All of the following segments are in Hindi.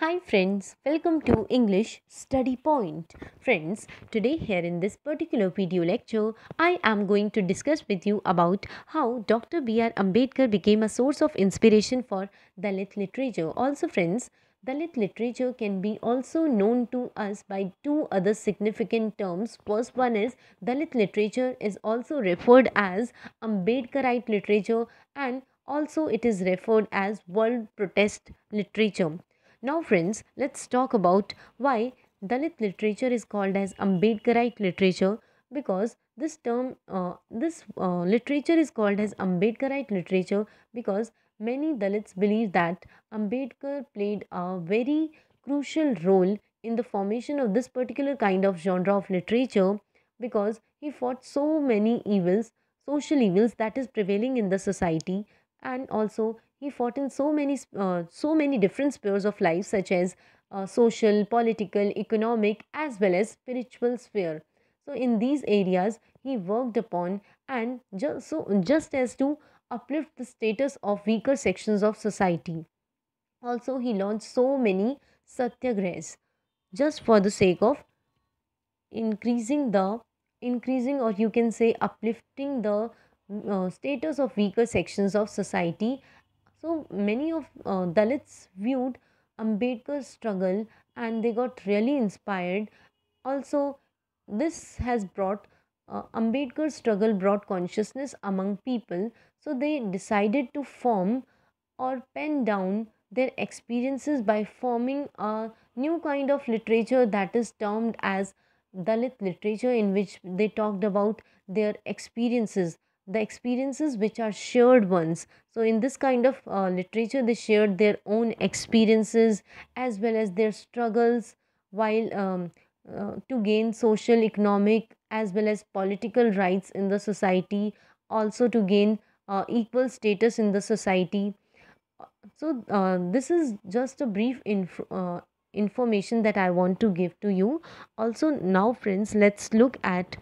Hi friends, welcome to English Study Point. Friends, today here in this particular video lecture, I am going to discuss with you about how Dr. B.R. Ambedkar became a source of inspiration for Dalit literature. Also friends, Dalit literature can be also known to us by two other significant terms. First one is Dalit literature is also referred as Ambedkarite literature and also it is referred as world protest literature. Now, friends, let's talk about why Dalit literature is called as Ambedkarite literature because this term, uh, this uh, literature is called as Ambedkarite literature because many Dalits believe that Ambedkar played a very crucial role in the formation of this particular kind of genre of literature because he fought so many evils, social evils that is prevailing in the society and also he fought in so many uh, so many different spheres of life such as uh, social political economic as well as spiritual sphere so in these areas he worked upon and just so just as to uplift the status of weaker sections of society also he launched so many satyagrahs just for the sake of increasing the increasing or you can say uplifting the uh, status of weaker sections of society. So many of uh, Dalits viewed Ambedkar's struggle and they got really inspired. Also, this has brought uh, Ambedkar's struggle brought consciousness among people. So they decided to form or pen down their experiences by forming a new kind of literature that is termed as Dalit literature, in which they talked about their experiences the experiences which are shared ones so in this kind of uh, literature they shared their own experiences as well as their struggles while um, uh, to gain social economic as well as political rights in the society also to gain uh, equal status in the society so uh, this is just a brief inf- uh, information that i want to give to you also now friends let's look at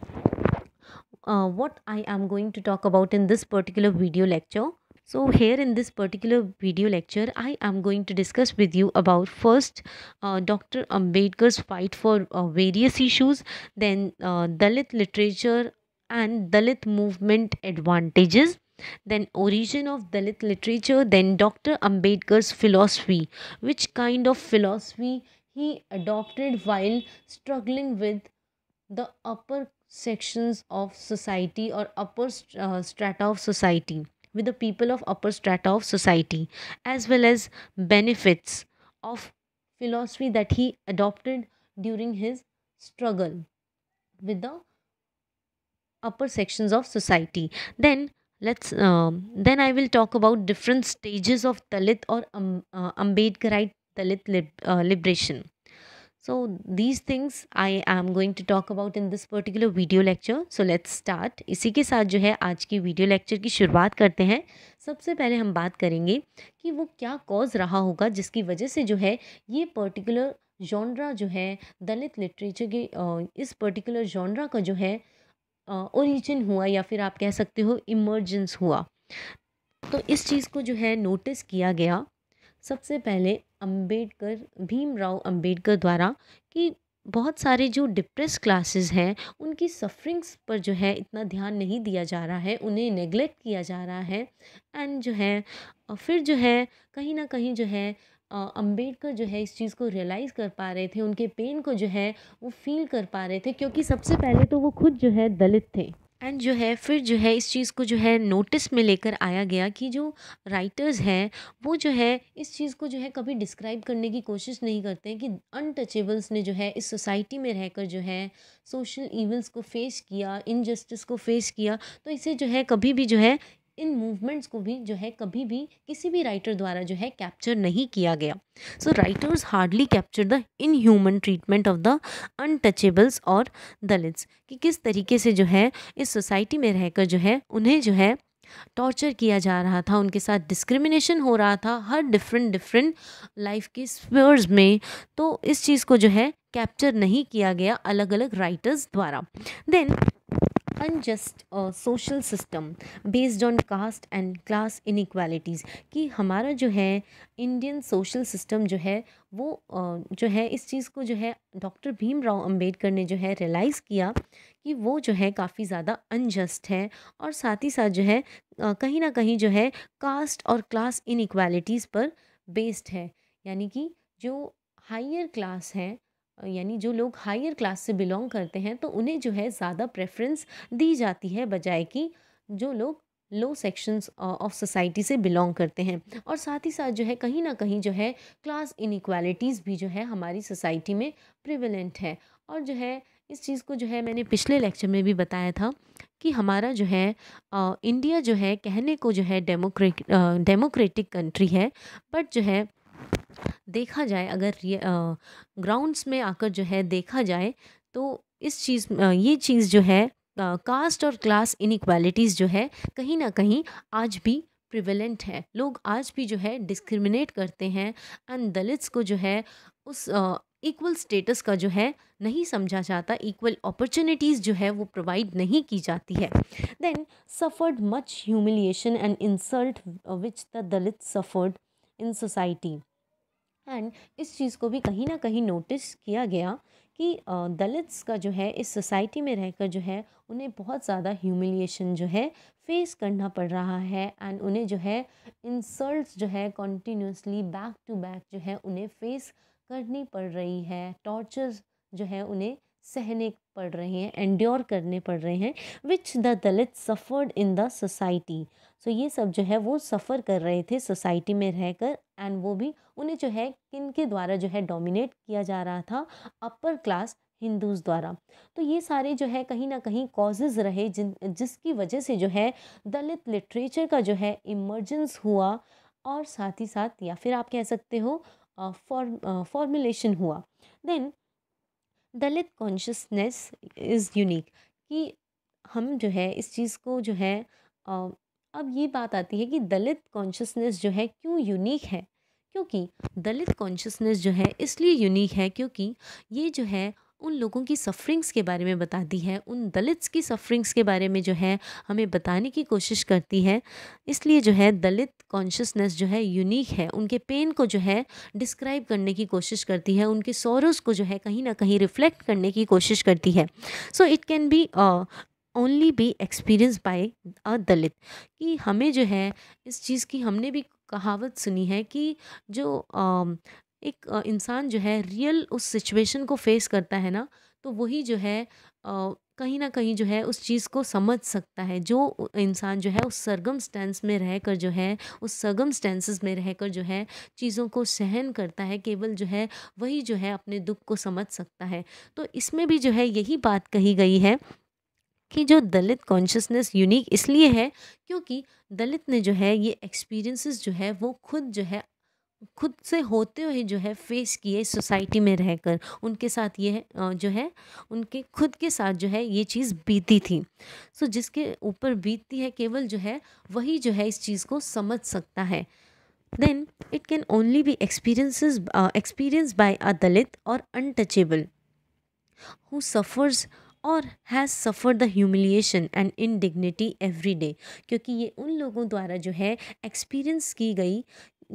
uh, what I am going to talk about in this particular video lecture. So here in this particular video lecture, I am going to discuss with you about first uh, Dr. Ambedkar's fight for uh, various issues, then uh, Dalit literature and Dalit movement advantages, then origin of Dalit literature, then Dr. Ambedkar's philosophy, which kind of philosophy he adopted while struggling with the upper sections of society or upper uh, strata of society with the people of upper strata of society as well as benefits of philosophy that he adopted during his struggle with the upper sections of society then let's um, then i will talk about different stages of dalit or um, uh, ambedkarite dalit lib uh, liberation So these things I am going to talk about in this particular video lecture. So let's start. इसी के साथ जो है आज की वीडियो लेक्चर की शुरुआत करते हैं सबसे पहले हम बात करेंगे कि वो क्या कॉज रहा होगा जिसकी वजह से जो है ये पर्टिकुलर जॉनरा जो है दलित लिटरेचर के इस पर्टिकुलर जॉनरा का जो है ओरिजिन हुआ या फिर आप कह सकते हो इमर्जेंस हुआ तो इस चीज़ को जो है नोटिस किया गया सबसे पहले अम्बेडकर भीमराव अम्बेडकर द्वारा कि बहुत सारे जो डिप्रेस क्लासेस हैं उनकी सफ़रिंग्स पर जो है इतना ध्यान नहीं दिया जा रहा है उन्हें नेग्लेक्ट किया जा रहा है एंड जो है फिर जो है कहीं ना कहीं जो है अम्बेडकर जो है इस चीज़ को रियलाइज़ कर पा रहे थे उनके पेन को जो है वो फील कर पा रहे थे क्योंकि सबसे पहले तो वो खुद जो है दलित थे एंड जो है फिर जो है इस चीज़ को जो है नोटिस में लेकर आया गया कि जो राइटर्स हैं वो जो है इस चीज़ को जो है कभी डिस्क्राइब करने की कोशिश नहीं करते हैं कि अनटचेबल्स ने जो है इस सोसाइटी में रहकर जो है सोशल इवेंट्स को फेस किया इनजस्टिस को फेस किया तो इसे जो है कभी भी जो है इन मूवमेंट्स को भी जो है कभी भी किसी भी राइटर द्वारा जो है कैप्चर नहीं किया गया so writers hardly capture the in human treatment of the untouchables और दलित्स कि किस तरीके से जो है इस सोसाइटी में रहकर जो है उन्हें जो है टॉर्चर किया जा रहा था उनके साथ डिस्क्रिमिनेशन हो रहा था हर डिफरेंट डिफरेंट लाइफ के स्पेयर्स में तो इस चीज़ को जो है कैप्चर नहीं किया गया अलग अलग राइटर्स द्वारा then unjust social system based on caste and class inequalities कि हमारा जो है इंडियन सोशल सिस्टम जो है वो uh, जो है इस चीज़ को जो है डॉक्टर भीमराव अंबेडकर ने जो है रियलाइज़ किया कि वो जो है काफ़ी ज़्यादा अनजस्ट है और साथ ही साथ जो है uh, कहीं ना कहीं जो है कास्ट और क्लास इनक्वालिटीज़ पर बेस्ड है यानी कि जो हायर क्लास हैं यानी जो लोग हायर क्लास से बिलोंग करते हैं तो उन्हें जो है ज़्यादा प्रेफरेंस दी जाती है बजाय कि जो लोग लो सेक्शंस ऑफ सोसाइटी से बिलोंग करते हैं और साथ ही साथ जो है कहीं ना कहीं जो है क्लास इनक्वालिटीज़ भी जो है हमारी सोसाइटी में प्रिवेलेंट है और जो है इस चीज़ को जो है मैंने पिछले लेक्चर में भी बताया था कि हमारा जो है आ, इंडिया जो है कहने को जो है डेमोक्रेट डेमोक्रेटिक कंट्री है बट जो है देखा जाए अगर ग्राउंड्स में आकर जो है देखा जाए तो इस चीज़ ये चीज़ जो है कास्ट और क्लास इनक्वालिटीज़ जो है कहीं ना कहीं आज भी प्रिवेलेंट है लोग आज भी जो है डिस्क्रिमिनेट करते हैं एंड दलित्स को जो है उस इक्वल स्टेटस का जो है नहीं समझा जाता इक्वल अपॉर्चुनिटीज़ जो है वो प्रोवाइड नहीं की जाती है then suffered much humiliation and insult which the Dalit suffered in society and इस चीज़ को भी कहीं ना कहीं नोटिस किया गया कि दलित्स का जो है इस सोसाइटी में रहकर जो है उन्हें बहुत ज़्यादा ह्यूमिलिएशन जो है फेस करना पड़ रहा है एंड उन्हें जो है इंसल्ट जो है कॉन्टीन्यूसली बैक टू बैक जो है उन्हें फेस करनी पड़ रही है टॉर्चर्स जो है उन्हें सहने पड़ रहे हैं एंड्योर करने पड़ रहे हैं which the Dalit suffered in the society so ये सब जो है वो सफ़र कर रहे थे सोसाइटी में रहकर एंड वो भी उन्हें जो है किन के द्वारा जो है डोमिनेट किया जा रहा था अपर क्लास हिंदूज़ द्वारा तो ये सारे जो है कहीं ना कहीं कॉजेज़ रहे जिन जिसकी वजह से जो है दलित लिटरेचर का जो है इमरजेंस हुआ और साथ ही साथ या फिर आप कह सकते हो फॉर्मुलेशन हुआ then Dalit consciousness is unique कि हम जो है इस चीज़ को जो है अब ये बात आती है कि दलित कॉन्शियसनेस जो है क्यों यूनिक है क्योंकि दलित कॉन्शियसनेस जो है इसलिए यूनिक है क्योंकि ये जो है उन लोगों की सफ़रिंग्स के बारे में बताती है उन दलित्स की सफ़रिंग्स के बारे में जो है हमें बताने की कोशिश करती है इसलिए जो है दलित कॉन्शियसनेस जो है यूनिक है उनके पेन को जो है डिस्क्राइब करने की कोशिश करती है उनके सोरोस को जो है कहीं ना कहीं रिफ्लेक्ट करने की कोशिश करती है so it can be only be experience by a Dalit कि हमें जो है इस चीज़ की हमने भी कहावत सुनी है कि जो um, एक इंसान जो है रियल उस सिचुएशन को फेस करता है ना तो वही जो है कहीं ना कहीं जो है उस चीज़ को समझ सकता है जो इंसान जो है उस सरगम स्टेंस में रह कर जो है उस सरगम स्टेंसेस में रह कर जो है चीज़ों को सहन करता है केवल जो है वही जो है अपने दुख को समझ सकता है तो इसमें भी जो है यही बात कही गई है कि जो दलित कॉन्शियसनेस यूनिक इसलिए है क्योंकि दलित ने जो है ये एक्सपीरियंसेस जो है वो खुद जो है खुद से होते हुए जो है फेस किए सोसाइटी में रहकर उनके साथ ये जो है उनके खुद के साथ जो है ये चीज़ बीती थी सो जिसके ऊपर बीतती है केवल जो है वही जो है इस चीज़ को समझ सकता है then it can only be experiences experience by a Dalit और अनटचेबल हु सफ़र्स और has suffer the humiliation and indignity every day क्योंकि ये उन लोगों द्वारा जो है एक्सपीरियंस की गई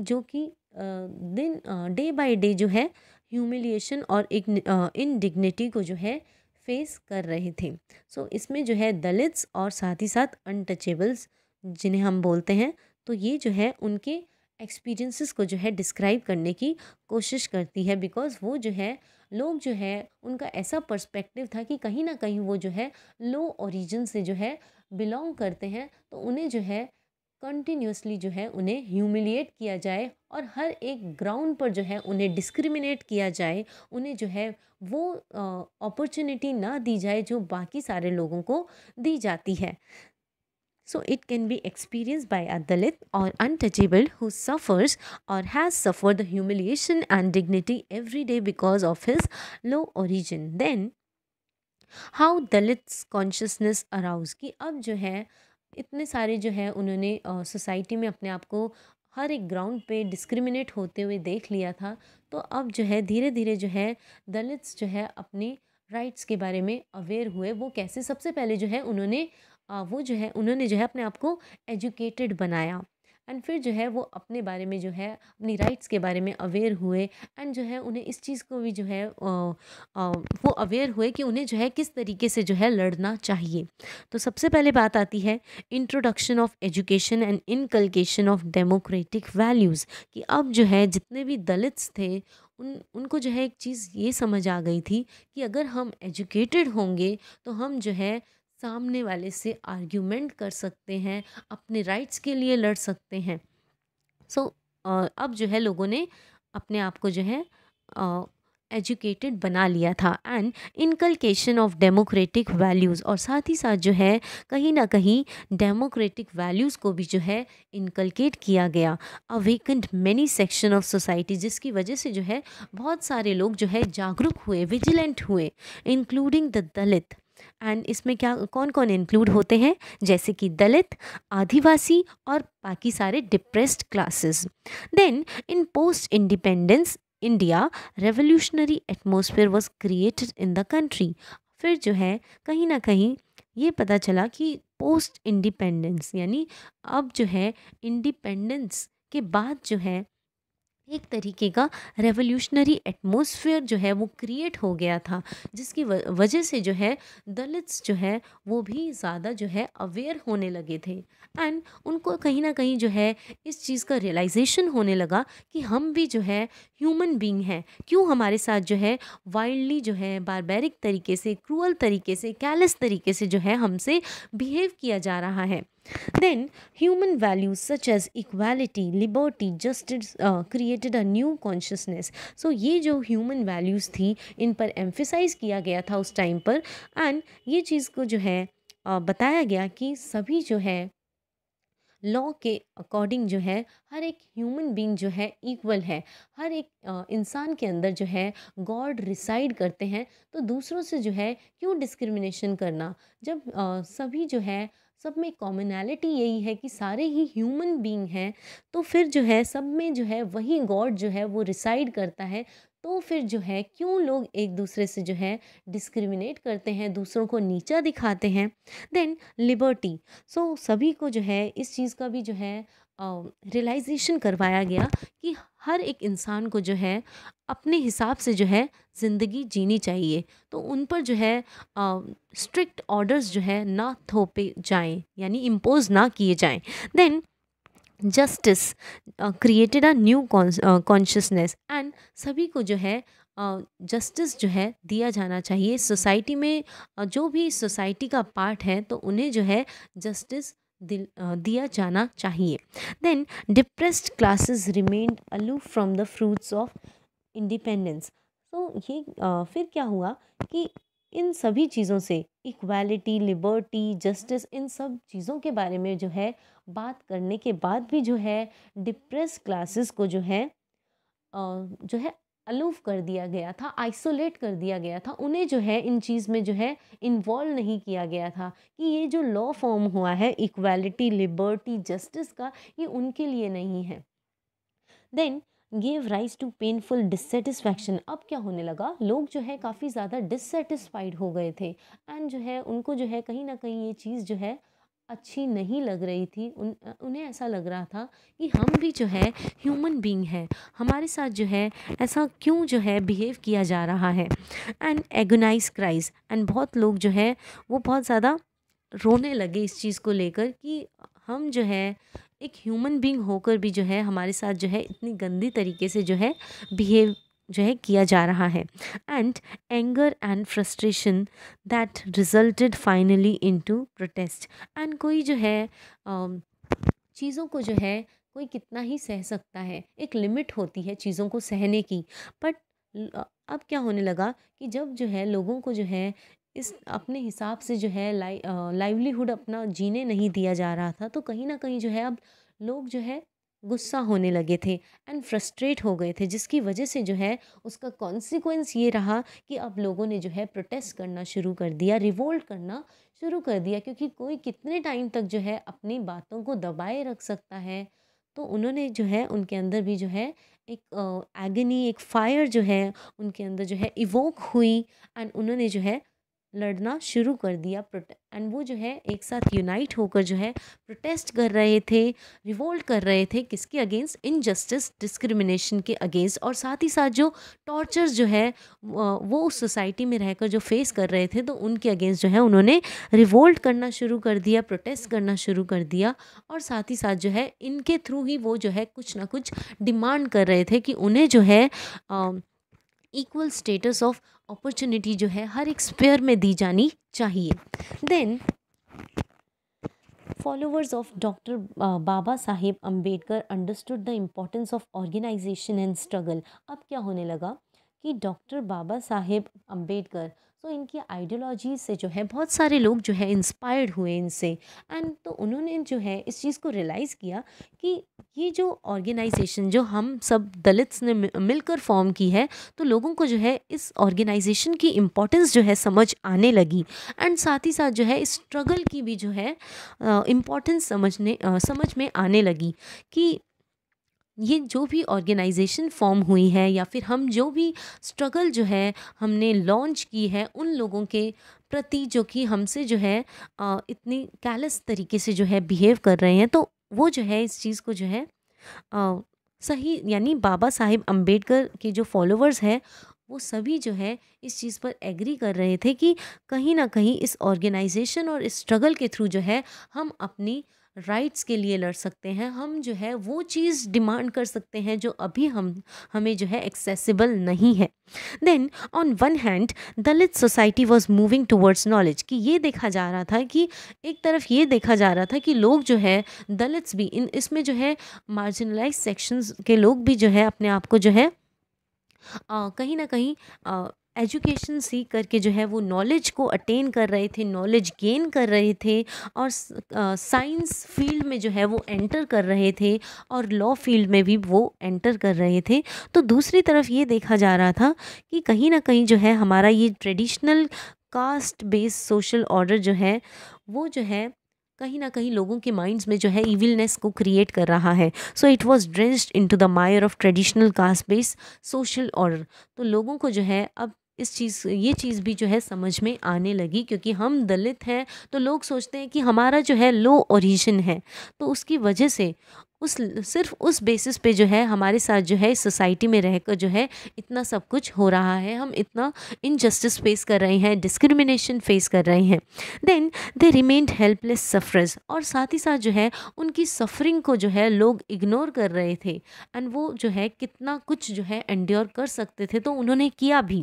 जो कि दिन डे बाय डे जो है ह्यूमिलिएशन और इनडिग्निटी को जो है फेस कर रहे थे सो so, इसमें जो है दलित्स और साथ ही साथ अनटचेबल्स जिन्हें हम बोलते हैं तो ये जो है उनके एक्सपीरियंसेस को जो है डिस्क्राइब करने की कोशिश करती है बिकॉज़ वो जो है लोग जो है उनका ऐसा पर्सपेक्टिव था कि कहीं ना कहीं वो जो है लो ओरिजिन से जो है बिलोंग करते हैं तो उन्हें जो है कंटिन्यूसली जो है उन्हें ह्यूमिलिएट किया जाए और हर एक ग्राउंड पर जो है उन्हें डिस्क्रिमिनेट किया जाए उन्हें जो है वो अपॉर्चुनिटी ना दी जाए जो बाकी सारे लोगों को दी जाती है so it can be experience by a Dalit और अनटचेबल हु सफ़र्स और has suffer the humiliation and dignity every day because of his low origin then how Dalits consciousness arouse कि अब जो है इतने सारे जो है उन्होंने सोसाइटी में अपने आप को हर एक ग्राउंड पे डिस्क्रिमिनेट होते हुए देख लिया था तो अब जो है धीरे धीरे जो है दलित्स जो है अपनी राइट्स के बारे में अवेयर हुए वो कैसे सबसे पहले जो है उन्होंने वो जो है उन्होंने जो है अपने आप को एजुकेटेड बनाया एंड फिर जो है वो अपने बारे में जो है अपनी राइट्स के बारे में अवेयर हुए एंड जो है उन्हें इस चीज़ को भी जो है वो अवेयर हुए कि उन्हें जो है किस तरीके से जो है लड़ना चाहिए तो सबसे पहले बात आती है introduction of education and inculcation of democratic values कि अब जो है जितने भी दलित्स थे उन उनको जो है एक चीज़ ये समझ आ गई थी कि अगर हम एजुकेटेड होंगे तो हम जो है सामने वाले से आर्ग्यूमेंट कर सकते हैं अपने राइट्स के लिए लड़ सकते हैं सो so, अब जो है लोगों ने अपने आप को जो है एजुकेटेड बना लिया था and inculcation of democratic values और साथ ही साथ जो है कहीं ना कहीं डेमोक्रेटिक वैल्यूज़ को भी जो है इनकलकेट किया गया awakened many section of society जिसकी वजह से जो है बहुत सारे लोग जो है जागरूक हुए विजिलेंट हुए इंक्लूडिंग द दलित एंड इसमें क्या कौन कौन इंक्लूड होते हैं जैसे कि दलित आदिवासी और बाकी सारे depressed classes then in post independence India revolutionary atmosphere was created in the country फिर जो है कहीं ना कहीं ये पता चला कि पोस्ट इंडिपेंडेंस यानी अब जो है इंडिपेंडेंस के बाद जो है एक तरीके का रेवोल्यूशनरी एटमोसफियर जो है वो क्रिएट हो गया था जिसकी वजह से जो है दलित्स जो है वो भी ज़्यादा जो है अवेयर होने लगे थे एंड उनको कहीं ना कहीं जो है इस चीज़ का रियलाइजेशन होने लगा कि हम भी जो है ह्यूमन बींग हैं क्यों हमारे साथ जो है वाइल्डली जो है बारबेरिक तरीके से क्रूअल तरीके से कैलस तरीके से जो है हमसे बिहेव किया जा रहा है Then, human values such as equality, liberty, justice uh, created a new consciousness. So, ye jo human values thi in par emphasize kiya gaya tha us time par and ye cheez ko jo hai uh, bataya gaya ki sabhi jo hai law के अकॉर्डिंग जो है हर एक ह्यूमन बीइंग जो है इक्वल है हर एक इंसान के अंदर जो है गॉड रिसाइड करते हैं तो दूसरों से जो है क्यों डिस्क्रिमिनेशन करना जब आ, सभी जो है सब में कॉमनैलिटी यही है कि सारे ही ह्यूमन बीइंग हैं तो फिर जो है सब में जो है वही गॉड जो है वो रिसाइड करता है तो फिर जो है क्यों लोग एक दूसरे से जो है डिस्क्रिमिनेट करते हैं दूसरों को नीचा दिखाते हैं देन लिबर्टी सो सभी को जो है इस चीज़ का भी जो है रियलाइजेशन करवाया गया कि हर एक इंसान को जो है अपने हिसाब से जो है ज़िंदगी जीनी चाहिए तो उन पर जो है स्ट्रिक्ट ऑर्डर्स जो है ना थोपे जाएं यानी इम्पोज ना किए जाएं then justice created a new consciousness and सभी को जो है जस्टिस uh, जो है दिया जाना चाहिए सोसाइटी में जो भी सोसाइटी का पार्ट है तो उन्हें जो है जस्टिस दिल, दिया जाना चाहिए then depressed classes remain aloof from the fruits of independence तो ये आ, फिर क्या हुआ कि इन सभी चीज़ों से इक्वालिटी लिबर्टी जस्टिस इन सब चीज़ों के बारे में जो है बात करने के बाद भी जो है डिप्रेस क्लासेस को जो है जो है अलूव कर दिया गया था आइसोलेट कर दिया गया था उन्हें जो है इन चीज़ में जो है इन्वॉल्व नहीं किया गया था कि ये जो लॉ फॉर्म हुआ है इक्वालिटी लिबर्टी जस्टिस का ये उनके लिए नहीं है then give rise to painful dissatisfaction अब क्या होने लगा लोग जो है काफ़ी ज़्यादा डिससेटिस्फाइड हो गए थे एंड जो है उनको जो है कहीं ना कहीं ये चीज़ जो है अच्छी नहीं लग रही थी उन उन्हें ऐसा लग रहा था कि हम भी जो है ह्यूमन बीइंग है हमारे साथ जो है ऐसा क्यों जो है बिहेव किया जा रहा है एंड एगोनाइज क्राइज एंड बहुत लोग जो है वो बहुत ज़्यादा रोने लगे इस चीज़ को लेकर कि हम जो है एक ह्यूमन बीइंग होकर भी जो है हमारे साथ जो है इतनी गंदी तरीके से जो है बिहेव जो है किया जा रहा है and anger and frustration that resulted finally into protest and कोई जो है चीज़ों को जो है कोई कितना ही सह सकता है एक लिमिट होती है चीज़ों को सहने की बट अब क्या होने लगा कि जब जो है लोगों को जो है इस अपने हिसाब से जो है लाइवलीहुड अपना जीने नहीं दिया जा रहा था तो कहीं ना कहीं जो है अब लोग जो है गुस्सा होने लगे थे एंड फ्रस्ट्रेट हो गए थे जिसकी वजह से जो है उसका कॉन्सिक्वेंस ये रहा कि अब लोगों ने जो है प्रोटेस्ट करना शुरू कर दिया रिवोल्ट करना शुरू कर दिया क्योंकि कोई कितने टाइम तक जो है अपनी बातों को दबाए रख सकता है तो उन्होंने जो है उनके अंदर भी जो है एक एगनी एक फायर जो है उनके अंदर जो है इवोक हुई एंड उन्होंने जो है लड़ना शुरू कर दिया एंड वो जो है एक साथ यूनाइट होकर जो है प्रोटेस्ट कर रहे थे रिवोल्ट कर रहे थे किसके अगेंस्ट इनजस्टिस डिस्क्रिमिनेशन के अगेंस्ट और साथ ही साथ जो टॉर्चर जो है वो उस सोसाइटी में रहकर जो फेस कर रहे थे तो उनके अगेंस्ट जो है उन्होंने रिवोल्ट करना शुरू कर दिया प्रोटेस्ट करना शुरू कर दिया और साथ ही साथ जो है इनके थ्रू ही वो जो है कुछ ना कुछ डिमांड कर रहे थे कि उन्हें जो है आ, इक्वल स्टेटस ऑफ अपॉर्चुनिटी जो है हर एक स्पेयर में दी जानी चाहिए then followers of doctor Babasaheb Ambedkar understood the importance of organisation and struggle अब क्या होने लगा कि डॉक्टर बाबा साहेब अम्बेडकर सो तो इनकी आइडियोलॉजी से जो है बहुत सारे लोग जो है इंस्पायर्ड हुए इनसे एंड तो उन्होंने जो है इस चीज़ को रियलाइज़ किया कि ये जो ऑर्गेनाइजेशन जो हम सब दलित्स ने मिलकर फॉर्म की है तो लोगों को जो है इस ऑर्गेनाइजेशन की इम्पोर्टेंस जो है समझ आने लगी एंड साथ ही साथ जो है स्ट्रगल की भी जो है इम्पोर्टेंस समझने समझ में आने लगी कि ये जो भी ऑर्गेनाइजेशन फॉर्म हुई है या फिर हम जो भी स्ट्रगल जो है हमने लॉन्च की है उन लोगों के प्रति जो कि हमसे जो है इतनी कैलस तरीके से जो है बिहेव कर रहे हैं तो वो जो है इस चीज़ को जो है आ, सही यानी बाबा साहेब अंबेडकर के जो फॉलोवर्स हैं वो सभी जो है इस चीज़ पर एग्री कर रहे थे कि कहीं ना कहीं इस ऑर्गेनाइजेशन और इस स्ट्रगल के थ्रू जो है हम अपनी राइट्स के लिए लड़ सकते हैं हम जो है वो चीज़ डिमांड कर सकते हैं जो अभी हम हमें जो है एक्सेसिबल नहीं है then on one hand Dalit society was moving towards knowledge कि ये देखा जा रहा था कि एक तरफ ये देखा जा रहा था कि लोग जो है दलित्स भी इन इसमें जो है मार्जिनलाइज सेक्शंस के लोग भी जो है अपने आप को जो है आ, कहीं ना कहीं आ, एजुकेशन सीख करके जो है वो नॉलेज को अटेन कर रहे थे नॉलेज गेन कर रहे थे और साइंस फील्ड में जो है वो एंटर कर रहे थे और लॉ फील्ड में भी वो एंटर कर रहे थे तो दूसरी तरफ ये देखा जा रहा था कि कहीं ना कहीं जो है हमारा ये traditional caste based social order जो है वो जो है कहीं ना कहीं लोगों के माइंड्स में जो है इविलनेस को क्रिएट कर रहा है so it was drenched into the mire of traditional caste based social order तो लोगों को जो है अब इस चीज़ ये चीज़ भी जो है समझ में आने लगी क्योंकि हम दलित हैं तो लोग सोचते हैं कि हमारा जो है लो ओरिजिन है तो उसकी वजह से उस सिर्फ उस बेसिस पे जो है हमारे साथ जो है सोसाइटी में रहकर जो है इतना सब कुछ हो रहा है हम इतना इनजस्टिस फेस कर रहे हैं डिस्क्रिमिनेशन फेस कर रहे हैं then they remained helpless sufferers और साथ ही साथ जो है उनकी सफरिंग को जो है लोग इग्नोर कर रहे थे एंड वो जो है कितना कुछ जो है एंड्योर कर सकते थे तो उन्होंने किया भी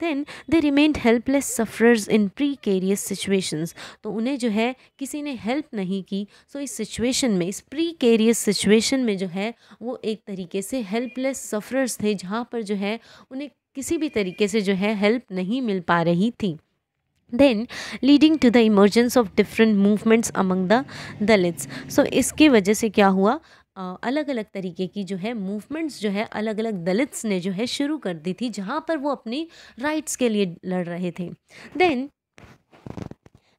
then they remained helpless sufferers in precarious situations तो उन्हें जो है किसी ने हेल्प नहीं की सो so इस सिचुएशन में इस प्री केरियस सिचुएशन में जो है वो एक तरीके से हेल्पलेस सफ़रर्स थे जहाँ पर जो है उन्हें किसी भी तरीके से जो है हेल्प नहीं मिल पा रही थी then leading to the emergence of different movements among the Dalits so इसके वजह से क्या हुआ अलग अलग तरीके की जो है मूवमेंट्स जो है अलग अलग दलित्स ने जो है शुरू कर दी थी जहाँ पर वो अपनी राइट्स के लिए लड़ रहे थे देन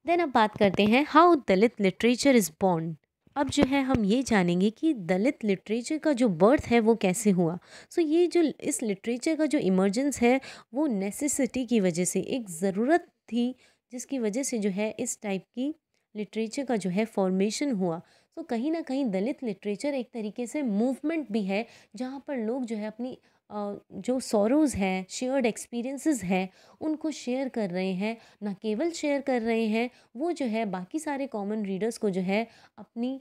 देन अब बात करते हैं हाउ दलित लिटरेचर इज़ बॉन्ड अब जो है हम ये जानेंगे कि दलित लिटरेचर का जो बर्थ है वो कैसे हुआ सो so, ये जो इस लिटरेचर का जो इमर्जेंस है वो नेसेसिटी की वजह से एक ज़रूरत थी जिसकी वजह से जो है इस टाइप की लिटरेचर का जो है फॉर्मेशन हुआ तो so, कहीं ना कहीं दलित लिटरेचर एक तरीके से मूवमेंट भी है जहाँ पर लोग जो है अपनी जो सोरोज़ हैं शेयर्ड एक्सपीरियंसेस हैं उनको शेयर कर रहे हैं ना केवल शेयर कर रहे हैं वो जो है बाकी सारे कॉमन रीडर्स को जो है अपनी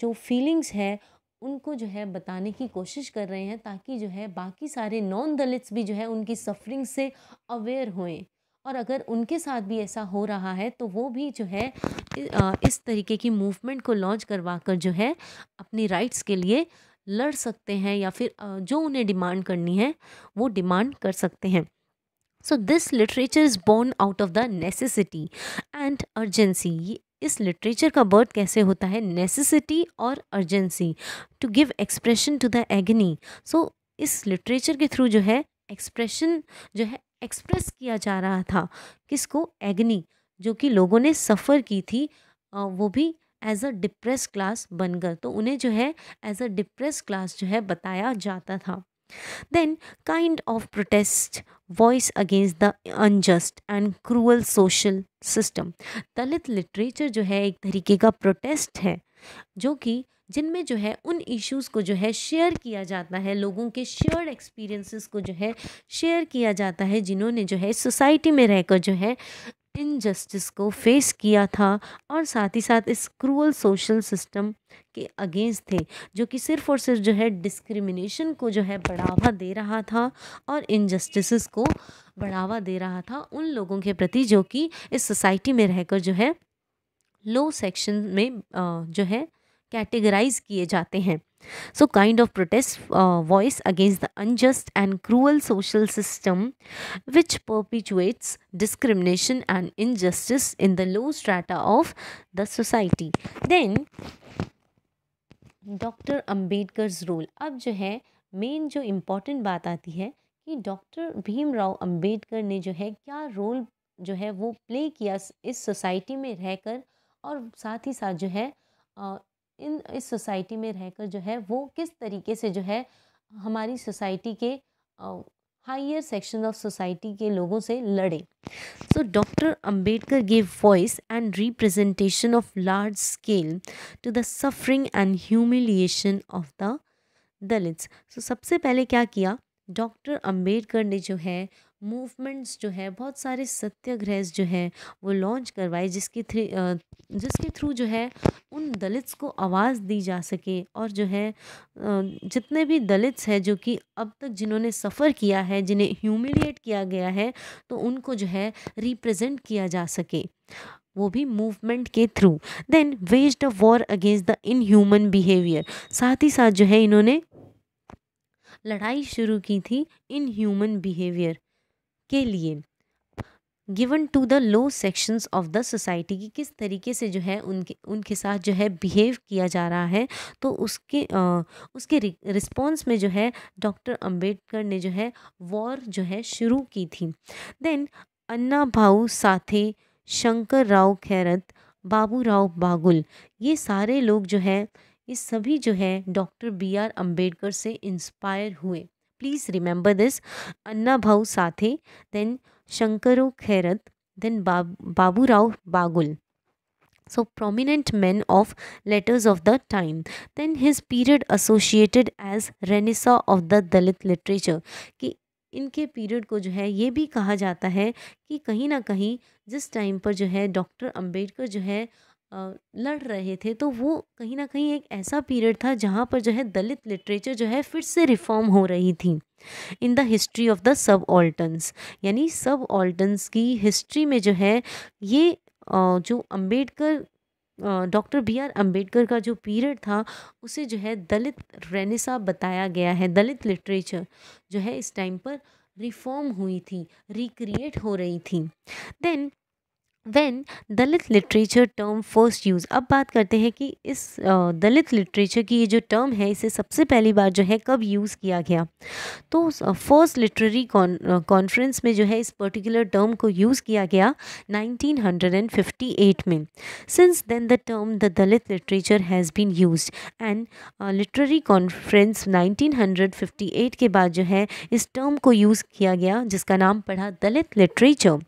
जो फीलिंग्स है उनको जो है बताने की कोशिश कर रहे हैं ताकि जो है बाकी सारे नॉन दलित्स भी जो है उनकी सफरिंग से अवेयर होएं और अगर उनके साथ भी ऐसा हो रहा है तो वो भी जो है इस तरीके की मूवमेंट को लॉन्च करवा कर जो है अपनी राइट्स के लिए लड़ सकते हैं या फिर जो उन्हें डिमांड करनी है वो डिमांड कर सकते हैं so this literature is born out of the necessity and urgency इस लिटरेचर का बर्थ कैसे होता है नेसेसिटी और urgency to give expression to the agony so इस लिटरेचर के थ्रू जो है एक्सप्रेशन जो है एक्सप्रेस किया जा रहा था किसको एग्नी जो कि लोगों ने सफ़र की थी वो भी एज अ डिप्रेस क्लास बनकर तो उन्हें जो है एज अ डिप्रेस क्लास जो है बताया जाता था then kind of protest voice against the unjust and cruel social system Dalit literature जो है एक तरीके का प्रोटेस्ट है जो कि जिनमें जो है उन इश्यूज़ को जो है शेयर किया जाता है लोगों के शेयर्ड एक्सपीरियंसेस को जो है शेयर किया जाता है जिन्होंने जो है सोसाइटी में रहकर जो है इनजस्टिस को फेस किया था और साथ ही साथ इस क्रूअल सोशल सिस्टम के अगेंस्ट थे जो कि सिर्फ और सिर्फ जो है डिस्क्रिमिनेशन को जो है बढ़ावा दे रहा था और इनजस्टिस को बढ़ावा दे रहा था उन लोगों के प्रति जो कि इस सोसाइटी में रहकर जो है लो सेक्शन में जो है कैटेगराइज किए जाते हैं So, kind of protest uh, voice against the unjust and cruel social system which perpetuates discrimination and injustice in the low strata of the society. Then, doctor Ambedkar's role अब जो है मेन जो इम्पोर्टेंट बात आती है कि डॉक्टर भीमराव अंबेडकर ने जो है क्या रोल जो है वो प्ले किया इस सोसाइटी में रहकर और साथ ही साथ जो है इन इस सोसाइटी में रहकर जो है वो किस तरीके से जो है हमारी सोसाइटी के हाइयर सेक्शन ऑफ सोसाइटी के लोगों से लड़े so doctor Ambedkar gave voice and representation of large scale to the suffering and humiliation of the Dalits so सबसे पहले क्या किया डॉक्टर अंबेडकर ने जो है मूवमेंट्स जो है बहुत सारे सत्याग्रह जो है वो लॉन्च करवाए जिसके थ्री जिसके थ्रू जो है उन दलित्स को आवाज़ दी जा सके और जो है जितने भी दलित्स हैं जो कि अब तक जिन्होंने सफ़र किया है जिन्हें ह्यूमिलिएट किया गया है तो उनको जो है रिप्रेजेंट किया जा सके वो भी मूवमेंट के through then waged a war against the inhuman behaviour साथ ही साथ जो है इन्होंने लड़ाई शुरू की थी इन ह्यूमन बिहेवियर के लिए given to the low sections of the society की किस तरीके से जो है उनके उनके साथ जो है बिहेव किया जा रहा है तो उसके आ, उसके रिस्पॉन्स में जो है डॉक्टर अंबेडकर ने जो है वॉर जो है शुरू की थी देन अन्ना भाऊ साथे शंकर राव खैरत बाबू राव बागुल ये सारे लोग जो है ये सभी जो है डॉक्टर बी आर अम्बेडकर से इंस्पायर हुए please remember this Anna Bhau Sathe then Shankarrao Kharat then Baburao Bagul so prominent man of letters of the time then his period associated as renaissance of the Dalit literature कि इनके पीरियड को जो है ये भी कहा जाता है कि कहीं ना कहीं जिस टाइम पर जो है डॉक्टर अंबेडकर जो है लड़ रहे थे तो वो कहीं ना कहीं एक ऐसा पीरियड था जहाँ पर जो है दलित लिटरेचर जो है फिर से रिफॉर्म हो रही थी in the history of the subalterns यानी सब ऑल्टन्स की हिस्ट्री में जो है ये जो Ambedkar doctor B R Ambedkar का जो पीरियड था उसे जो है दलित रेनेसा बताया गया है दलित लिटरेचर जो है इस टाइम पर रिफॉर्म हुई थी रिक्रिएट हो रही थी then when Dalit literature term first use अब बात करते हैं कि इस दलित लिटरेचर की ये जो टर्म है इसे सबसे पहली बार जो है कब यूज़ किया गया तो फर्स्ट लिटरेरी कॉन्फ्रेंस में जो है इस पर्टिकुलर टर्म को यूज़ किया गया 1958 में since then the term the Dalit literature has been use and literary conference 1958 के बाद जो है इस टर्म को यूज़ किया गया जिसका नाम पढ़ा Dalit literature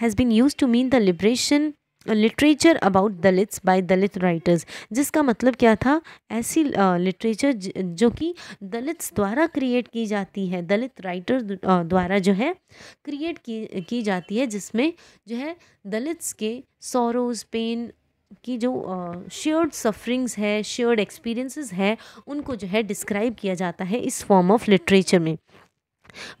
has been use to mean the liberation literature about Dalits by Dalit writers जिसका मतलब क्या था ऐसी लिटरेचर जो कि दलित्स द्वारा क्रिएट की जाती है दलित राइटर द्वारा जो है क्रिएट की की जाती है जिसमें जो है दलित्स के सोरोज पेन की जो शेयर्ड सफरिंग्स है शेयर्ड एक्सपीरियंसेस है उनको जो है डिस्क्राइब किया जाता है इस फॉर्म ऑफ लिटरेचर में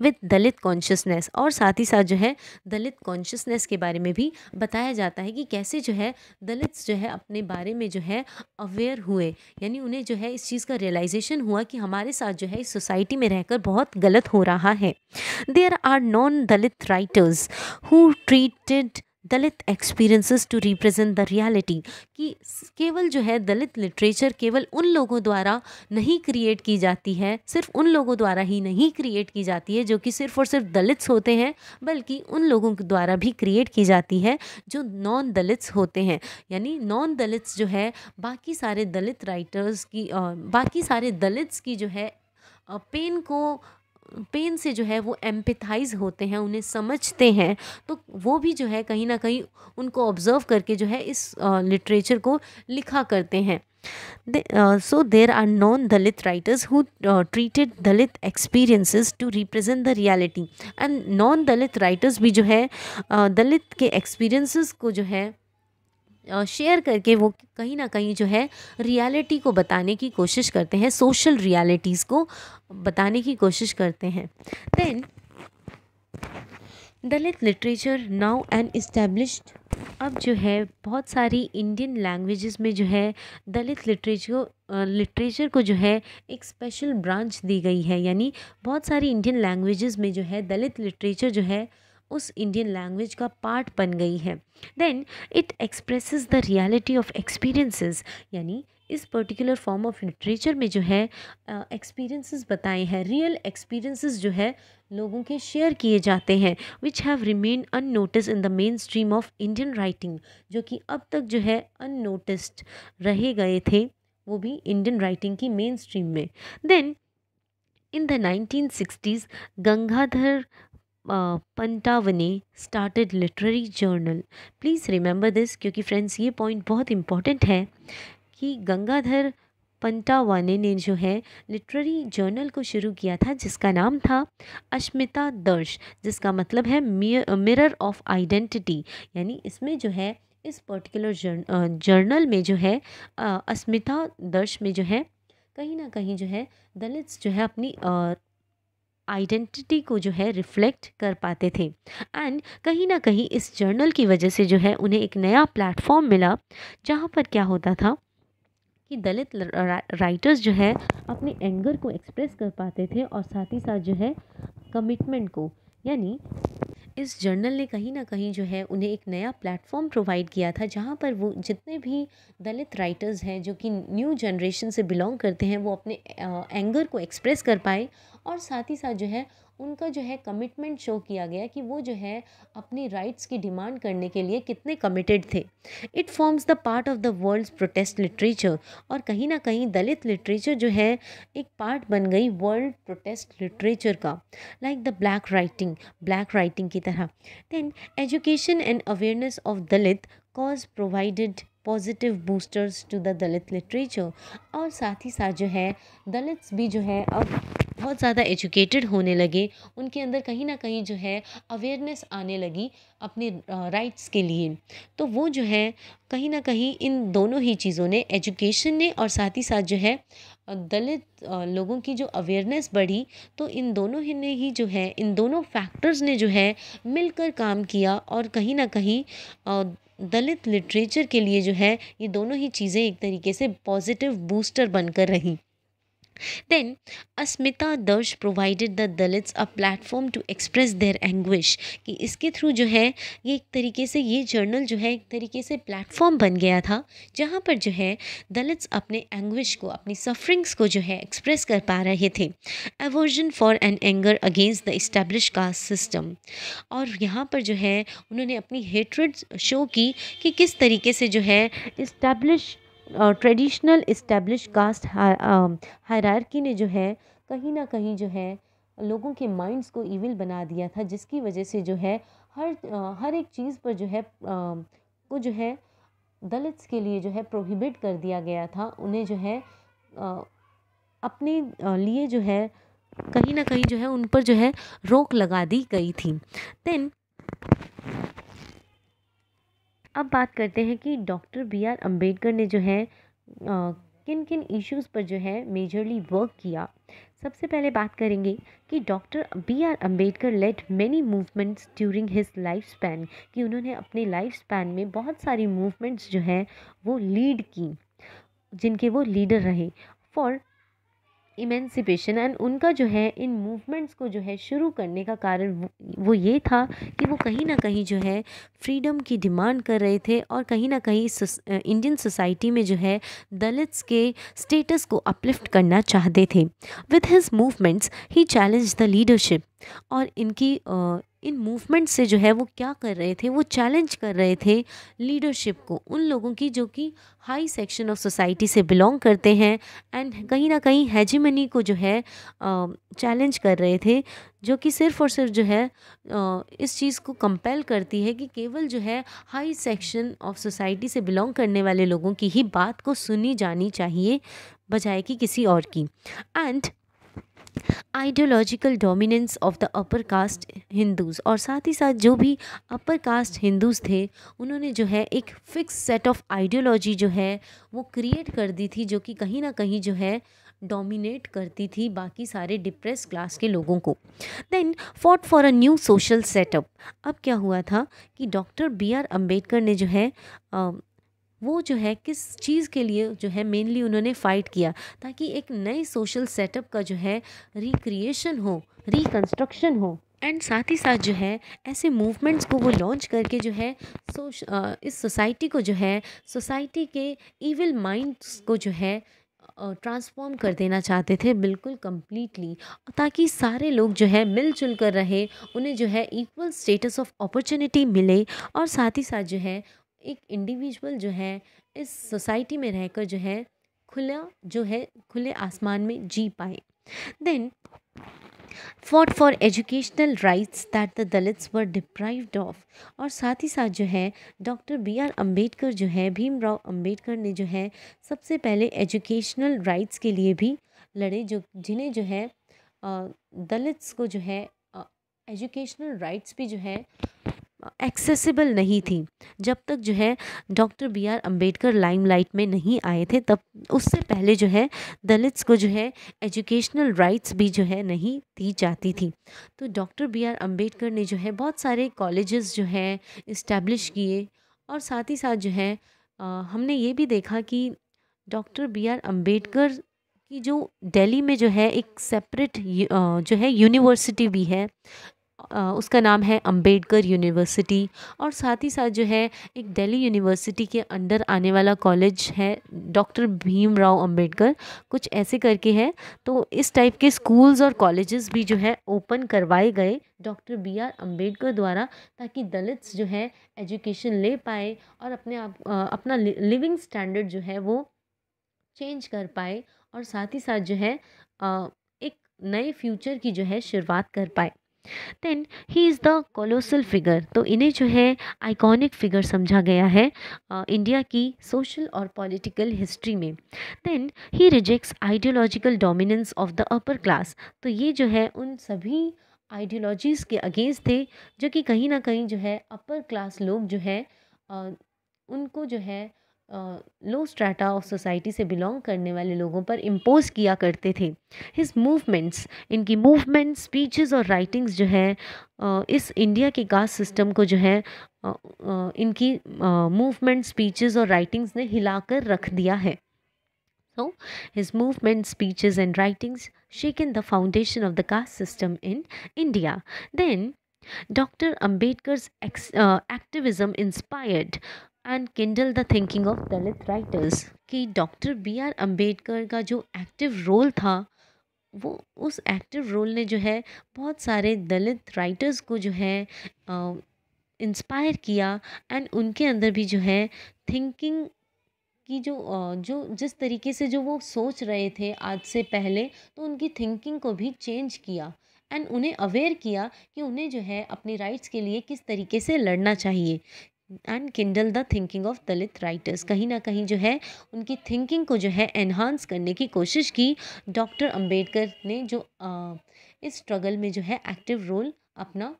विद दलित कॉन्शियसनेस और साथ ही साथ जो है दलित कॉन्शियसनेस के बारे में भी बताया जाता है कि कैसे जो है दलित जो है अपने बारे में जो है अवेयर हुए यानी उन्हें जो है इस चीज़ का रियलाइजेशन हुआ कि हमारे साथ जो है इस सोसाइटी में रहकर बहुत गलत हो रहा है there are non Dalit writers who treated Dalit experiences to represent the reality कि केवल जो है दलित लिटरेचर केवल उन लोगों द्वारा नहीं क्रिएट की जाती है सिर्फ उन लोगों द्वारा ही नहीं क्रिएट की जाती है जो कि सिर्फ और सिर्फ दलित्स होते हैं बल्कि उन लोगों के द्वारा भी क्रिएट की जाती है जो नॉन दलित्स होते हैं यानी नॉन दलित्स जो है बाकी सारे दलित राइटर्स की बाकी सारे दलित्स की जो है पेन को पेन से जो है वो एम्पिथाइज होते हैं उन्हें समझते हैं तो वो भी जो है कहीं ना कहीं उनको ऑब्जर्व करके जो है इस लिटरेचर को लिखा करते हैं so there are non Dalit writers who treated Dalit experiences to represent the reality and non Dalit writers भी जो है दलित के एक्सपीरियंसिस को जो है शेयर करके वो कहीं ना कहीं जो है रियलिटी को बताने की कोशिश करते हैं सोशल रियलिटीज़ को बताने की कोशिश करते हैं then Dalit literature now and established अब जो है बहुत सारी इंडियन लैंग्वेजेस में जो है दलित लिटरेचर लिटरेचर को जो है एक स्पेशल ब्रांच दी गई है यानी बहुत सारी इंडियन लैंग्वेजेस में जो है दलित लिटरेचर जो है उस इंडियन लैंग्वेज का पार्ट बन गई है then it expresses the reality of experiences यानी इस पर्टिकुलर फॉर्म ऑफ लिटरेचर में जो है एक्सपीरियंसेस uh, बताए हैं रियल एक्सपीरियंसेस जो है लोगों के शेयर किए जाते हैं which have remain unnoticed in the mainstream of Indian writing जो कि अब तक जो है अननोटिस्ड रहे गए थे वो भी इंडियन राइटिंग की मेन स्ट्रीम में then in the nineteen sixties Gangadhar Pantawane started literary journal please remember this क्योंकि फ्रेंड्स ये पॉइंट बहुत इम्पॉर्टेंट है कि गंगाधर पंतावाने ने जो है लिटरेरी जर्नल को शुरू किया था जिसका नाम था अश्मिता दर्श जिसका मतलब है मिरर ऑफ आइडेंटिटी यानी इसमें जो है इस पर्टिकुलर जर्नल में जो है अस्मिता दर्श में जो है कहीं ना कहीं जो है दलित्स जो है अपनी आइडेंटिटी को जो है रिफ्लेक्ट कर पाते थे एंड कहीं ना कहीं इस जर्नल की वजह से जो है उन्हें एक नया प्लेटफॉर्म मिला जहाँ पर क्या होता था कि दलित राइटर्स जो है अपने एंगर को एक्सप्रेस कर पाते थे और साथ ही साथ जो है कमिटमेंट को यानी इस जर्नल ने कहीं ना कहीं जो है उन्हें एक नया प्लेटफॉर्म प्रोवाइड किया था जहाँ पर वो जितने भी दलित राइटर्स हैं जो कि न्यू जनरेशन से बिलोंग करते हैं वो अपने एंगर को एक्सप्रेस कर पाए और साथ ही साथ जो है उनका जो है कमिटमेंट शो किया गया कि वो जो है अपनी राइट्स की डिमांड करने के लिए कितने कमिटेड थे it forms the part of the world's protest literature और कहीं ना कहीं दलित लिटरेचर जो है एक पार्ट बन गई वर्ल्ड प्रोटेस्ट लिटरेचर का like the black writing black writing की तरह then education and awareness of Dalit cause provided positive boosters to the Dalit literature और साथ ही साथ जो है दलित्स भी जो है अब बहुत ज़्यादा एजुकेटेड होने लगे उनके अंदर कहीं ना कहीं जो है अवेयरनेस आने लगी अपने राइट्स के लिए तो वो जो है कहीं ना कहीं इन दोनों ही चीज़ों ने एजुकेशन ने और साथ ही साथ जो है दलित लोगों की जो अवेयरनेस बढ़ी तो इन दोनों ही ने ही जो है इन दोनों फैक्टर्स ने जो है मिलकर काम किया और कहीं ना कहीं दलित लिटरेचर के लिए जो है ये दोनों ही चीज़ें एक तरीके से पॉजिटिव बूस्टर बनकर रहीं Then, Asmita Darsh provided the Dalits a platform to express their anguish कि इसके थ्रू जो है ये एक तरीके से ये जर्नल जो है एक तरीके से प्लेटफॉर्म बन गया था जहाँ पर जो है दलित्स अपने एंग्विश को अपनी सफरिंग्स को जो है एक्सप्रेस कर पा रहे थे aversion for an anger against the establish caste system और यहाँ पर जो है उन्होंने अपनी हेट्रेड शो की कि किस तरीके से जो है establish traditional establish caste hierarchy ने जो है कहीं ना कहीं जो है लोगों के माइंड्स को ईविल बना दिया था जिसकी वजह से जो है हर हर एक चीज़ पर जो है को जो है दलित्स के लिए जो है प्रोहिबिट कर दिया गया था उन्हें जो है अपने लिए जो है कहीं ना कहीं जो है उन पर जो है रोक लगा दी गई थी देन अब बात करते हैं कि डॉक्टर बी आर अम्बेडकर ने जो है किन किन इश्यूज़ पर जो है मेजरली वर्क किया सबसे पहले बात करेंगे कि doctor B R Ambedkar led many movements during his life span कि उन्होंने अपने लाइफ स्पैन में बहुत सारी मूवमेंट्स जो है वो लीड की जिनके वो लीडर रहे फॉर इमेंसिपेशन एंड उनका जो है इन मूवमेंट्स को जो है शुरू करने का कारण वो ये था कि वो कहीं ना कहीं जो है फ्रीडम की डिमांड कर रहे थे और कहीं ना कहीं इंडियन सोसाइटी में जो है दलित्स के स्टेटस को अपलिफ्ट करना चाहते थे with his movements he challenge the leadership और इनकी इन मूवमेंट से जो है वो क्या कर रहे थे वो चैलेंज कर रहे थे लीडरशिप को उन लोगों की जो कि हाई सेक्शन ऑफ सोसाइटी से बिलोंग करते हैं एंड कहीं ना कहीं हैजिमनी को जो है चैलेंज कर रहे थे जो कि सिर्फ और सिर्फ जो है इस चीज़ को कंपेल करती है कि केवल जो है हाई सेक्शन ऑफ सोसाइटी से बिलोंग करने वाले लोगों की ही बात को सुनी जानी चाहिए बजाय कि किसी और की and ideological dominance of the upper caste Hindus और साथ ही साथ जो भी अपर कास्ट हिंदूज़ थे उन्होंने जो है एक फिक्स सेट ऑफ आइडियोलॉजी जो है वो क्रिएट कर दी थी जो कि कहीं ना कहीं जो है डोमिनेट करती थी बाकी सारे डिप्रेस क्लास के लोगों को then fought for a new social setup अब क्या हुआ था कि डॉक्टर बी आर अम्बेडकर ने जो है वो जो है किस चीज़ के लिए जो है मेनली उन्होंने फ़ाइट किया ताकि एक नए सोशल सेटअप का जो है रिक्रिएशन हो रिकन्स्ट्रक्शन हो एंड साथ ही साथ जो है ऐसे मूवमेंट्स को वो लॉन्च करके जो है सोश इस सोसाइटी को जो है सोसाइटी के इविल माइंड्स को जो है ट्रांसफॉर्म कर देना चाहते थे बिल्कुल कम्प्लीटली ताकि सारे लोग जो है मिलजुल कर रहे उन्हें जो है इक्वल स्टेटस ऑफ अपॉर्चुनिटी मिले और साथ ही साथ जो है एक इंडिविजुअल जो है इस सोसाइटी में रहकर जो है खुला जो है खुले आसमान में जी पाए then fought for educational rights that the Dalits were deprived of और साथ ही साथ जो है डॉक्टर बी आर अम्बेडकर जो है भीमराव अम्बेडकर ने जो है सबसे पहले एजुकेशनल राइट्स के लिए भी लड़े जो जिन्हें जो है दलित्स को जो है एजुकेशनल राइट्स भी जो है एक्सेसिबल नहीं थी जब तक जो है doctor B R Ambedkar limelight में नहीं आए थे तब उससे पहले जो है दलित्स को जो है एजुकेशनल राइट्स भी जो है नहीं दी जाती थी तो डॉक्टर बी आर अम्बेडकर ने जो है बहुत सारे कॉलेजेस जो है इस्टेब्लिश किए और साथ ही साथ जो है आ, हमने ये भी देखा कि डॉक्टर बी आर अम्बेडकर की जो दिल्ली में जो है एक सेपरेट जो है यूनिवर्सिटी भी है उसका नाम है अंबेडकर यूनिवर्सिटी और साथ ही साथ जो है एक दिल्ली यूनिवर्सिटी के अंडर आने वाला कॉलेज है डॉक्टर भीमराव अंबेडकर कुछ ऐसे करके है तो इस टाइप के स्कूल्स और कॉलेजेस भी जो है ओपन करवाए गए डॉक्टर बी आर अम्बेडकर द्वारा ताकि दलित्स जो है एजुकेशन ले पाए और अपने आप अपना लिविंग स्टैंडर्ड जो है वो चेंज कर पाए और साथ ही साथ जो है एक नए फ्यूचर की जो है शुरुआत कर पाए then he is the colossal figure तो इन्हें जो है आइकॉनिक फिगर समझा गया है आ, इंडिया की सोशल और पॉलिटिकल हिस्ट्री में then he rejects ideological dominance of the upper class तो ये जो है उन सभी आइडियोलॉजीज़ के अगेंस्ट थे जो कि कहीं ना कहीं जो है अपर क्लास लोग जो है आ, उनको जो है लो स्ट्राटा ऑफ सोसाइटी से बिलोंग करने वाले लोगों पर इम्पोज किया करते थे हिज मूवमेंट्स इनकी मूवमेंट्स स्पीचेस और राइटिंग्स जो है इस इंडिया के कास्ट सिस्टम को जो है इनकी मूवमेंट uh, स्पीचेस और राइटिंग्स ने हिलाकर रख दिया है so his movement speeches and writings shake in the foundation of the caste system in India then doctor Ambedkar activism inspired and kindle the thinking of Dalit writers कि डॉक्टर बी आर अम्बेडकर का जो एक्टिव रोल था वो उस एक्टिव रोल ने जो है बहुत सारे दलित राइटर्स को जो है इंस्पायर किया एंड उनके अंदर भी जो है थिंकिंग की जो जो जिस तरीके से जो वो सोच रहे थे आज से पहले तो उनकी थिंकिंग को भी चेंज किया एंड उन्हें अवेयर किया कि उन्हें जो है अपने राइट्स के लिए किस तरीके से लड़ना चाहिए and kindle the thinking of Dalit writers कहीं ना कहीं जो है उनकी थिंकिंग को जो है एनहांस करने की कोशिश की डॉक्टर अंबेडकर ने जो आ, इस स्ट्रगल में जो है एक्टिव रोल अपना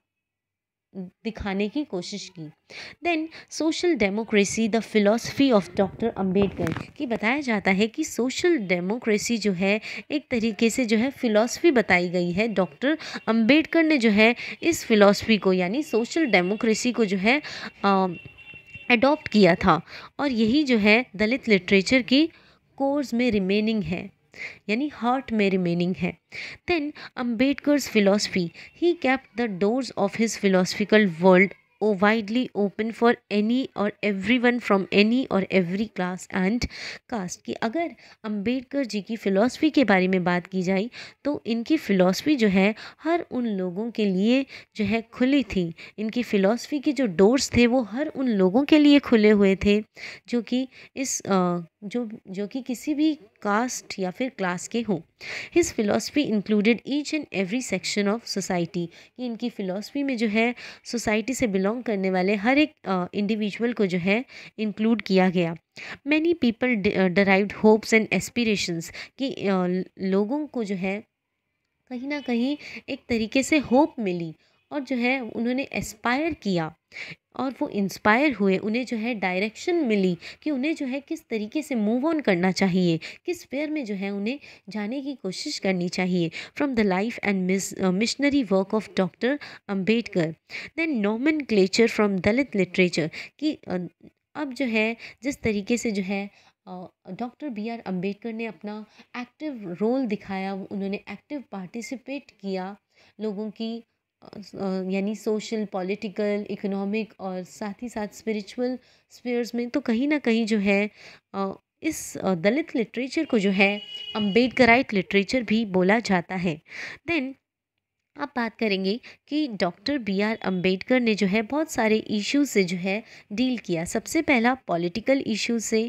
दिखाने की कोशिश की then social democracy the philosophy of doctor Ambedkar कि बताया जाता है कि सोशल डेमोक्रेसी जो है एक तरीके से जो है फ़िलासफ़ी बताई गई है डॉक्टर अंबेडकर ने जो है इस फ़िलासफ़ी को यानी सोशल डेमोक्रेसी को जो है अडॉप्ट किया था और यही जो है दलित लिटरेचर की कोर्स में रिमेनिंग है यानी हार्ट में रिमेनिंग है देन अम्बेडकर फिलोसफी ही kept the doors of his philosophical world oh widely open for any और एवरी वन फ्राम एनी और एवरी क्लास एंड कास्ट कि अगर अम्बेडकर जी की फ़िलासफ़ी के बारे में बात की जाए तो इनकी फ़िलासफ़ी जो है हर उन लोगों के लिए जो है खुली थी इनकी फ़िलासफ़ी के जो डोर्स थे वो हर उन लोगों के लिए खुले हुए थे जो कि इस जो जो कि किसी भी कास्ट या फिर क्लास के हों his philosophy included each and every section of society कि इनकी फ़िलासफ़ी में जो है सोसाइटी से बिलोंग करने वाले हर एक इंडिविजुअल को जो है इंक्लूड किया गया many people derived hopes and aspirations कि लोगों को जो है कहीं ना कहीं एक तरीके से होप मिली और जो है उन्होंने एस्पायर किया और वो इंस्पायर हुए उन्हें जो है डायरेक्शन मिली कि उन्हें जो है किस तरीके से मूव ऑन करना चाहिए किस फेयर में जो है उन्हें जाने की कोशिश करनी चाहिए from the life and missionary work of doctor Ambedkar then nomenclature from Dalit literature कि uh, अब जो है जिस तरीके से जो है डॉक्टर बी आर अम्बेडकर ने अपना एक्टिव रोल दिखाया उन्होंने एक्टिव पार्टिसिपेट किया लोगों की यानी सोशल पॉलिटिकल इकोनॉमिक और साथ ही साथ स्पिरिचुअल स्पेयर्स में तो कहीं ना कहीं जो है इस दलित लिटरेचर को जो है अम्बेडकराइट लिटरेचर भी बोला जाता है देन आप बात करेंगे कि डॉक्टर बी आर अम्बेडकर ने जो है बहुत सारे इशू से जो है डील किया सबसे पहला पॉलिटिकल इशू से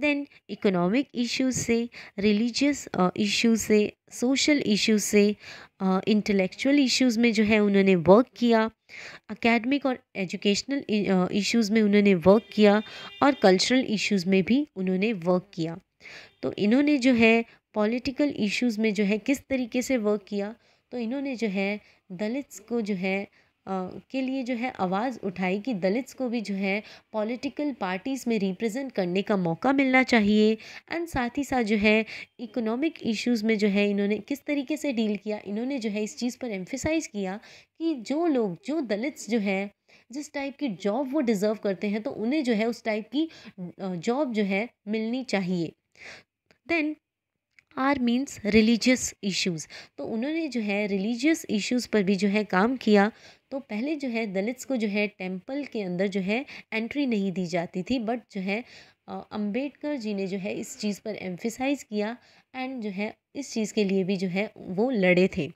देन इकोनॉमिक इशू से रिलीजियस इशू से सोशल इशू से इंटेलेक्चुअल इश्यूज़ में जो है उन्होंने वर्क किया अकेडमिक और एजुकेशनल इश्यूज़ में उन्होंने वर्क किया और कल्चरल इश्यूज़ में भी उन्होंने वर्क किया तो इन्होंने जो है पॉलिटिकल इश्यूज़ में जो है किस तरीके से वर्क किया तो इन्होंने जो है दलित्स को जो है के लिए जो है आवाज़ उठाई कि दलित्स को भी जो है पॉलिटिकल पार्टीज़ में रिप्रेजेंट करने का मौका मिलना चाहिए एंड साथ ही साथ जो है इकोनॉमिक इश्यूज़ में जो है इन्होंने किस तरीके से डील किया इन्होंने जो है इस चीज़ पर एम्फिसाइज़ किया कि जो लोग जो दलित्स जो है जिस टाइप की जॉब वो डिज़र्व करते हैं तो उन्हें जो है उस टाइप की जॉब जो है मिलनी चाहिए then R means religious issues तो उन्होंने जो है रिलीजियस इश्यूज़ पर भी जो है काम किया तो पहले जो है दलित्स को जो है टेम्पल के अंदर जो है एंट्री नहीं दी जाती थी बट जो है अंबेडकर जी ने जो है इस चीज़ पर एम्फिसाइज किया एंड जो है इस चीज़ के लिए भी जो है वो लड़े थे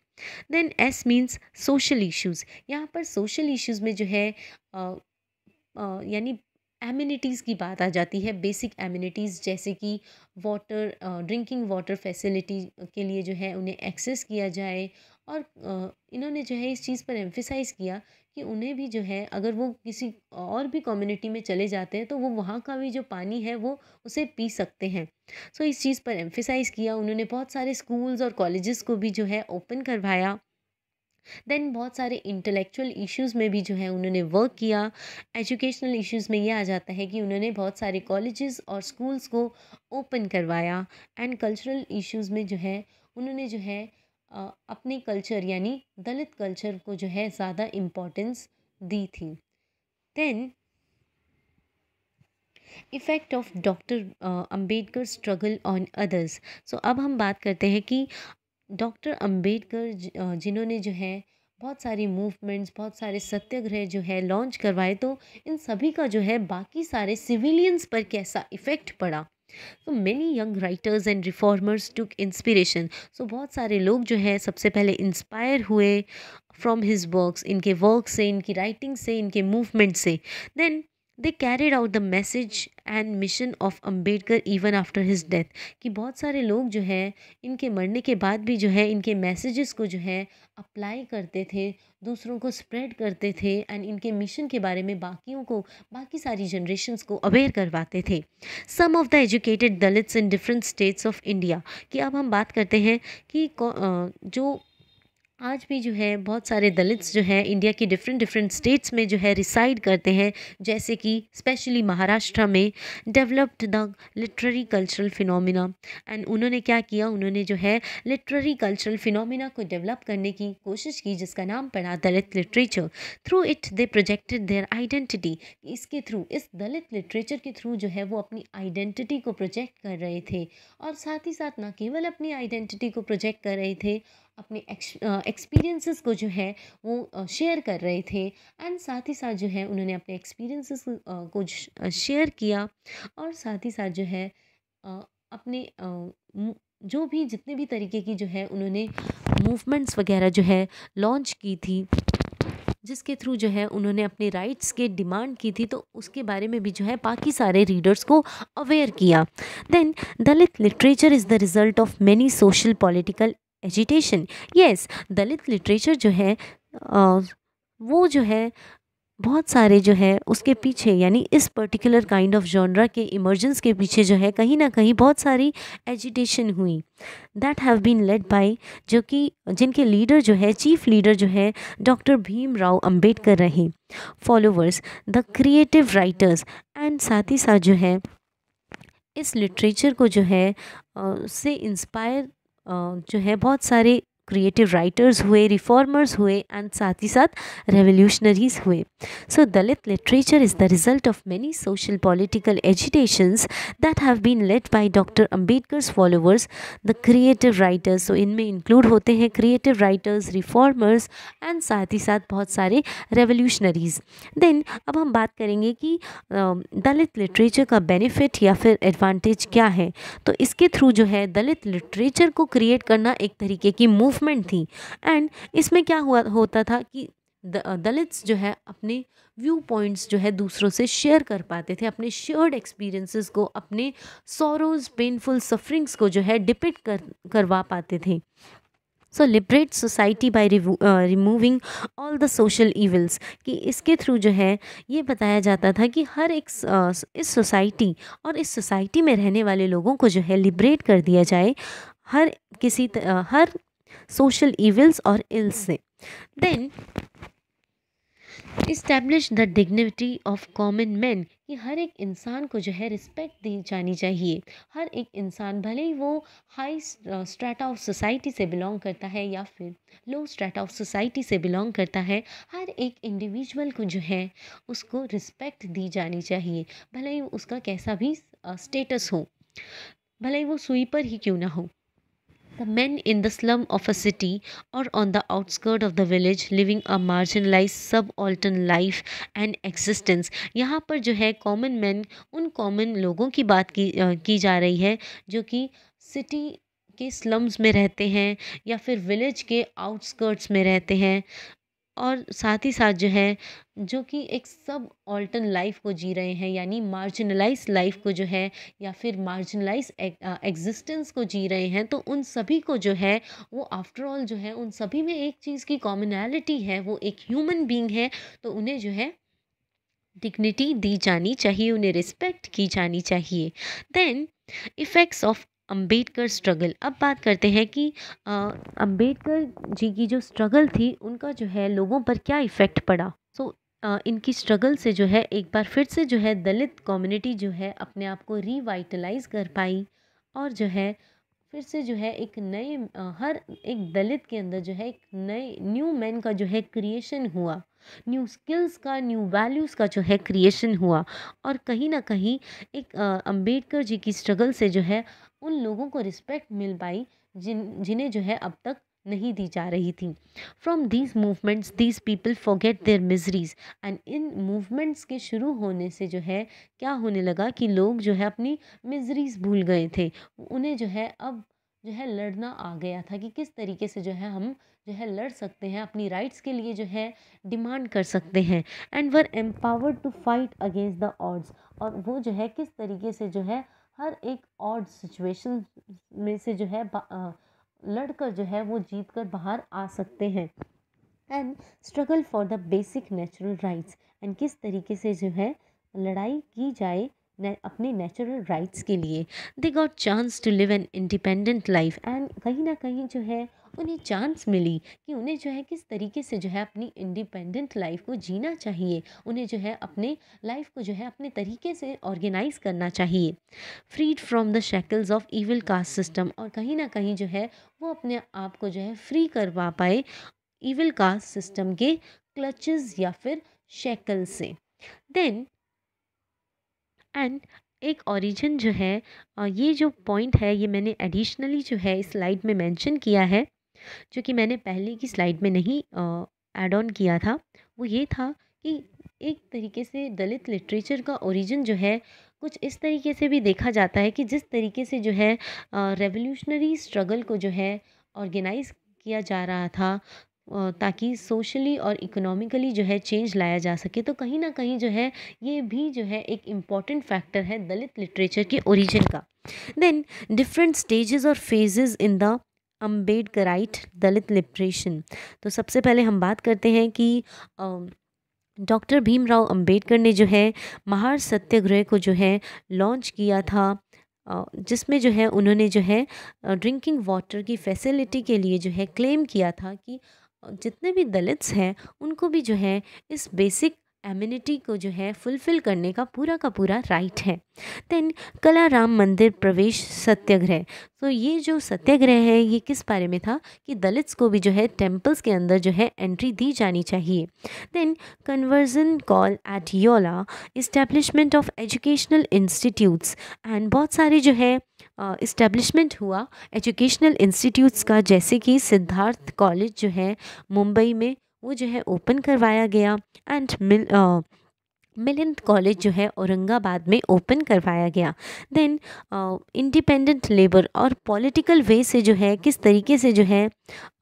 then S means social issues यहाँ पर सोशल इश्यूज़ में जो है यानी एमिनिटीज़ की बात आ जाती है बेसिक एमिनिटीज़ जैसे कि वाटर ड्रिंकिंग वाटर फैसिलिटी के लिए जो है उन्हें एक्सेस किया जाए और इन्होंने जो है इस चीज़ पर एम्फिसाइज़ किया कि उन्हें भी जो है अगर वो किसी और भी कम्युनिटी में चले जाते हैं तो वो वहाँ का भी जो पानी है वो उसे पी सकते हैं सो so, इस चीज़ पर एम्फिसाइज़ किया उन्होंने बहुत सारे स्कूल्स और कॉलेजेस को भी जो है ओपन करवाया देन बहुत सारे इंटेलेक्चुअल इश्यूज़ में भी जो है उन्होंने वर्क किया एजुकेशनल इश्यूज़ में ये आ जाता है कि उन्होंने बहुत सारे कॉलेजेस और स्कूल्स को ओपन करवाया एंड कल्चरल इश्यूज़ में जो है उन्होंने जो है अपने कल्चर यानी दलित कल्चर को जो है ज़्यादा इम्पोर्टेंस दी थी then effect of doctor Ambedkar struggle on others so अब हम बात करते हैं कि डॉक्टर अंबेडकर जिन्होंने जो है बहुत सारी मूवमेंट्स बहुत सारे सत्याग्रह जो है लॉन्च करवाए तो इन सभी का जो है बाकी सारे सिविलियंस पर कैसा इफ़ेक्ट पड़ा तो many young writers and reformers took inspiration so बहुत सारे लोग जो है सबसे पहले इंस्पायर हुए फ्रॉम हिज वर्क्स इनके वर्क से इनकी राइटिंग से इनके मूवमेंट से then they carried out the message and mission of Ambedkar even after his death कि बहुत सारे लोग जो है इनके मरने के बाद भी जो है इनके messages को जो है अप्लाई करते थे दूसरों को स्प्रेड करते थे एंड इनके मिशन के बारे में बाकियों को बाकी सारी generations को अवेयर करवाते थे some of the educated Dalits in different states of India कि अब हम बात करते हैं कि जो आज भी जो है बहुत सारे दलित्स जो हैं इंडिया की डिफरेंट डिफरेंट स्टेट्स में जो है रिसाइड करते हैं जैसे कि स्पेशली महाराष्ट्र में developed the literary cultural phenomena and उन्होंने क्या किया उन्होंने जो है लिटरेरी कल्चरल फिनोमिना को डेवलप करने की कोशिश की जिसका नाम पड़ा Dalit literature through it they projected their identity इसके थ्रू इस दलित लिटरेचर के थ्रू जो है वो अपनी आइडेंटिटी को प्रोजेक्ट कर रहे थे और साथ ही साथ ना केवल अपनी आइडेंटिटी को प्रोजेक्ट कर रहे थे अपने एक्सपीरियंसेस को जो है वो शेयर कर रहे थे एंड साथ ही साथ जो है उन्होंने अपने एक्सपीरियंसेस को शेयर किया और साथ ही साथ जो है अपने जो भी जितने भी तरीके की जो है उन्होंने मूवमेंट्स वगैरह जो है लॉन्च की थी जिसके थ्रू जो है उन्होंने अपने राइट्स के डिमांड की थी तो उसके बारे में भी जो है बाकी सारे रीडर्स को अवेयर किया then Dalit literature is the result of many social political agitation yes Dalit literature जो है वो जो है बहुत सारे जो है उसके पीछे यानी इस पर्टिकुलर काइंड ऑफ जॉनरा के इमर्जेंस के पीछे जो है कहीं ना कहीं बहुत सारी एजिटेशन हुई that have been led by जो कि जिनके लीडर जो है चीफ लीडर जो है डॉक्टर भीमराव अंबेडकर रहे followers the creative writers and साथ ही साथ जो है इस लिटरेचर को जो है से इंस्पायर जो है बहुत सारे क्रिएटिव राइटर्स हुए रिफॉर्मर्स हुए एंड साथ ही साथ रेवोल्यूशनरीज हुए so Dalit literature is the result of many social political agitations that have been led by doctor Ambedkar's followers the creative writers so इनमें इंक्लूड होते हैं क्रिएटिव राइटर्स रिफॉर्मर्स एंड साथ ही साथ बहुत सारे रेवोल्यूशनरीज देन अब हम बात करेंगे कि दलित लिटरेचर का बेनिफिट या फिर एडवांटेज क्या है तो इसके थ्रू जो है दलित लिटरेचर को क्रिएट करना एक तरीके की मूव मूवमेंट थी एंड इसमें क्या हुआ होता था कि दलित्स जो है अपने व्यू पॉइंट्स जो है दूसरों से शेयर कर पाते थे अपने शेयर्ड एक्सपीरियंसेस को अपने सोरोज पेनफुल सफरिंग्स को जो है डिपिक्ट कर करवा पाते थे so liberate society by removing all the social evils कि इसके थ्रू जो है ये बताया जाता था कि हर एक इस सोसाइटी और इस सोसाइटी में रहने वाले लोगों को जो है लिबरेट कर दिया जाए हर किसी हर सोशल evils और इल्स से then establish the dignity of common man कि हर एक इंसान को जो है रिस्पेक्ट दी जानी चाहिए हर एक इंसान भले ही वो हाई स्ट्रेटा ऑफ सोसाइटी से बिलोंग करता है या फिर लो स्ट्रेटा ऑफ सोसाइटी से बिलोंग करता है हर एक इंडिविजुअल को जो है उसको रिस्पेक्ट दी जानी चाहिए भले ही उसका कैसा भी स्टेटस हो भले ही वो स्वीपर ही क्यों ना हो The men in the slum of a city or on the outskirts of the village living a marginalized subaltern life and existence यहाँ पर जो है common men उन common लोगों की बात की की जा रही है जो कि city के slums में रहते हैं या फिर village के outskirts में रहते हैं और साथ ही साथ जो है जो कि एक सब ऑल्टन लाइफ को जी रहे हैं यानी मार्जिनलाइज लाइफ को जो है या फिर मार्जिनलाइज एग्जिस्टेंस को जी रहे हैं तो उन सभी को जो है वो आफ्टर ऑल जो है उन सभी में एक चीज़ की कॉमनैलिटी है वो एक ह्यूमन बींग है तो उन्हें जो है डिग्निटी दी जानी चाहिए उन्हें रिस्पेक्ट की जानी चाहिए then effects of Ambedkar struggle अब बात करते हैं कि अंबेडकर जी की जो स्ट्रगल थी उनका जो है लोगों पर क्या इफ़ेक्ट पड़ा सो so, इनकी स्ट्रगल से जो है एक बार फिर से जो है दलित कम्युनिटी जो है अपने आप को रिवाइटलाइज कर पाई और जो है फिर से जो है एक नए हर एक दलित के अंदर जो है एक नए न्यू मैन का जो है क्रिएशन हुआ न्यू स्किल्स का न्यू वैल्यूज़ का जो है क्रिएशन हुआ और कहीं ना कहीं एक अंबेडकर जी की स्ट्रगल से जो है उन लोगों को रिस्पेक्ट मिल पाई जिन जिन्हें जो है अब तक नहीं दी जा रही थी from these movements these people forget their miseries and इन मूवमेंट्स के शुरू होने से जो है क्या होने लगा कि लोग जो है अपनी मिजरीज भूल गए थे उन्हें जो है अब जो है लड़ना आ गया था कि किस तरीके से जो है हम जो है लड़ सकते हैं अपनी राइट्स के लिए जो है डिमांड कर सकते हैं and were empowered to fight against the odds और वो जो है किस तरीके से जो है हर एक और सिचुएशन में से जो है लड़कर जो है वो जीत कर बाहर आ सकते हैं and struggle for the basic natural rights and किस तरीके से जो है लड़ाई की जाए अपने नेचुरल राइट्स के लिए they got chance to live an independent life and कहीं ना कहीं जो है उन्हें चांस मिली कि उन्हें जो है किस तरीके से जो है अपनी इंडिपेंडेंट लाइफ को जीना चाहिए उन्हें जो है अपने लाइफ को जो है अपने तरीके से ऑर्गेनाइज करना चाहिए freed from the shackles of evil caste system और कहीं ना कहीं जो है वो अपने आप को जो है फ्री करवा पाए ईविल कास्ट सिस्टम के क्लचेज़ या फिर शैकल से देन एंड एक ओरिजिन जो है ये जो पॉइंट है ये मैंने एडिशनली जो है इस स्लाइड में मेंशन किया है जो कि मैंने पहले की स्लाइड में नहीं ऐड ऑन किया था वो ये था कि एक तरीके से दलित लिटरेचर का ओरिजिन जो है कुछ इस तरीके से भी देखा जाता है कि जिस तरीके से जो है रेवोल्यूशनरी स्ट्रगल को जो है ऑर्गेनाइज किया जा रहा था ताकि सोशली और इकोनॉमिकली जो है चेंज लाया जा सके तो कहीं ना कहीं जो है ये भी जो है एक इम्पॉर्टेंट फैक्टर है दलित लिटरेचर के ओरिजिन का देन डिफरेंट स्टेजेस और phases in the Ambedkarite Dalit literature तो सबसे पहले हम बात करते हैं कि डॉक्टर भीमराव अंबेडकर ने जो है महार सत्याग्रह को जो है लॉन्च किया था जिसमें जो है उन्होंने जो है ड्रिंकिंग वाटर की फैसिलिटी के लिए जो है क्लेम किया था कि जितने भी दलित्स हैं उनको भी जो है इस बेसिक एम्यूनिटी को जो है फुलफिल करने का पूरा का पूरा राइट है देन कला राम मंदिर प्रवेश सत्याग्रह तो ये जो सत्याग्रह है ये किस बारे में था कि दलित्स को भी जो है टेम्पल्स के अंदर जो है एंट्री दी जानी चाहिए then conversion call at Yeola establishment of educational institutes and बहुत सारे जो है इस्टेब्लिशमेंट uh, हुआ एजुकेशनल इंस्टीट्यूट्स का जैसे कि सिद्धार्थ कॉलेज जो है मुंबई में वो जो है ओपन करवाया गया एंड मिल uh, मिलिंद कॉलेज जो है औरंगाबाद में ओपन करवाया गया देन इंडिपेंडेंट लेबर और पॉलिटिकल वे से जो है किस तरीके से जो है